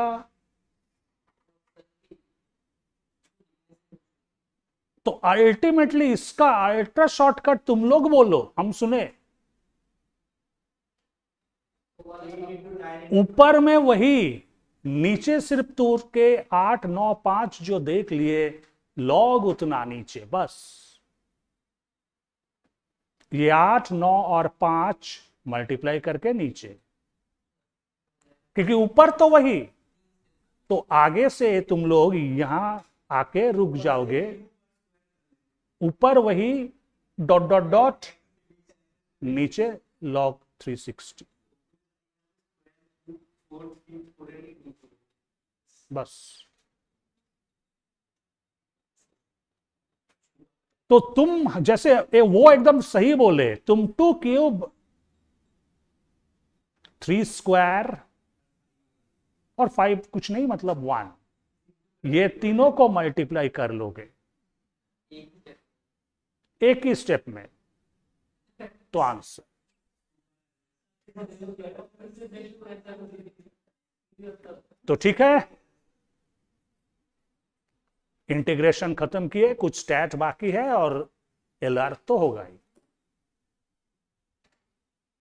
तो अल्टीमेटली इसका अल्ट्रा शॉर्टकट तुम लोग बोलो हम सुने ऊपर में वही नीचे सिर्फ तूर के आठ नौ पांच जो देख लिए लॉग उतना नीचे बस ये आठ नौ और पांच मल्टीप्लाई करके नीचे क्योंकि ऊपर तो वही तो आगे से तुम लोग यहां आके रुक जाओगे ऊपर वही डॉट डॉट डॉट नीचे लॉग 360 बस तो तुम जैसे ए, वो एकदम सही बोले तुम टू क्यूब थ्री स्क्वायर और फाइव कुछ नहीं मतलब वन ये तीनों को मल्टीप्लाई कर लोगे एक ही स्टेप में तो आंसर तो ठीक है इंटीग्रेशन खत्म किए कुछ स्टैट बाकी है और एलर्ट तो होगा ही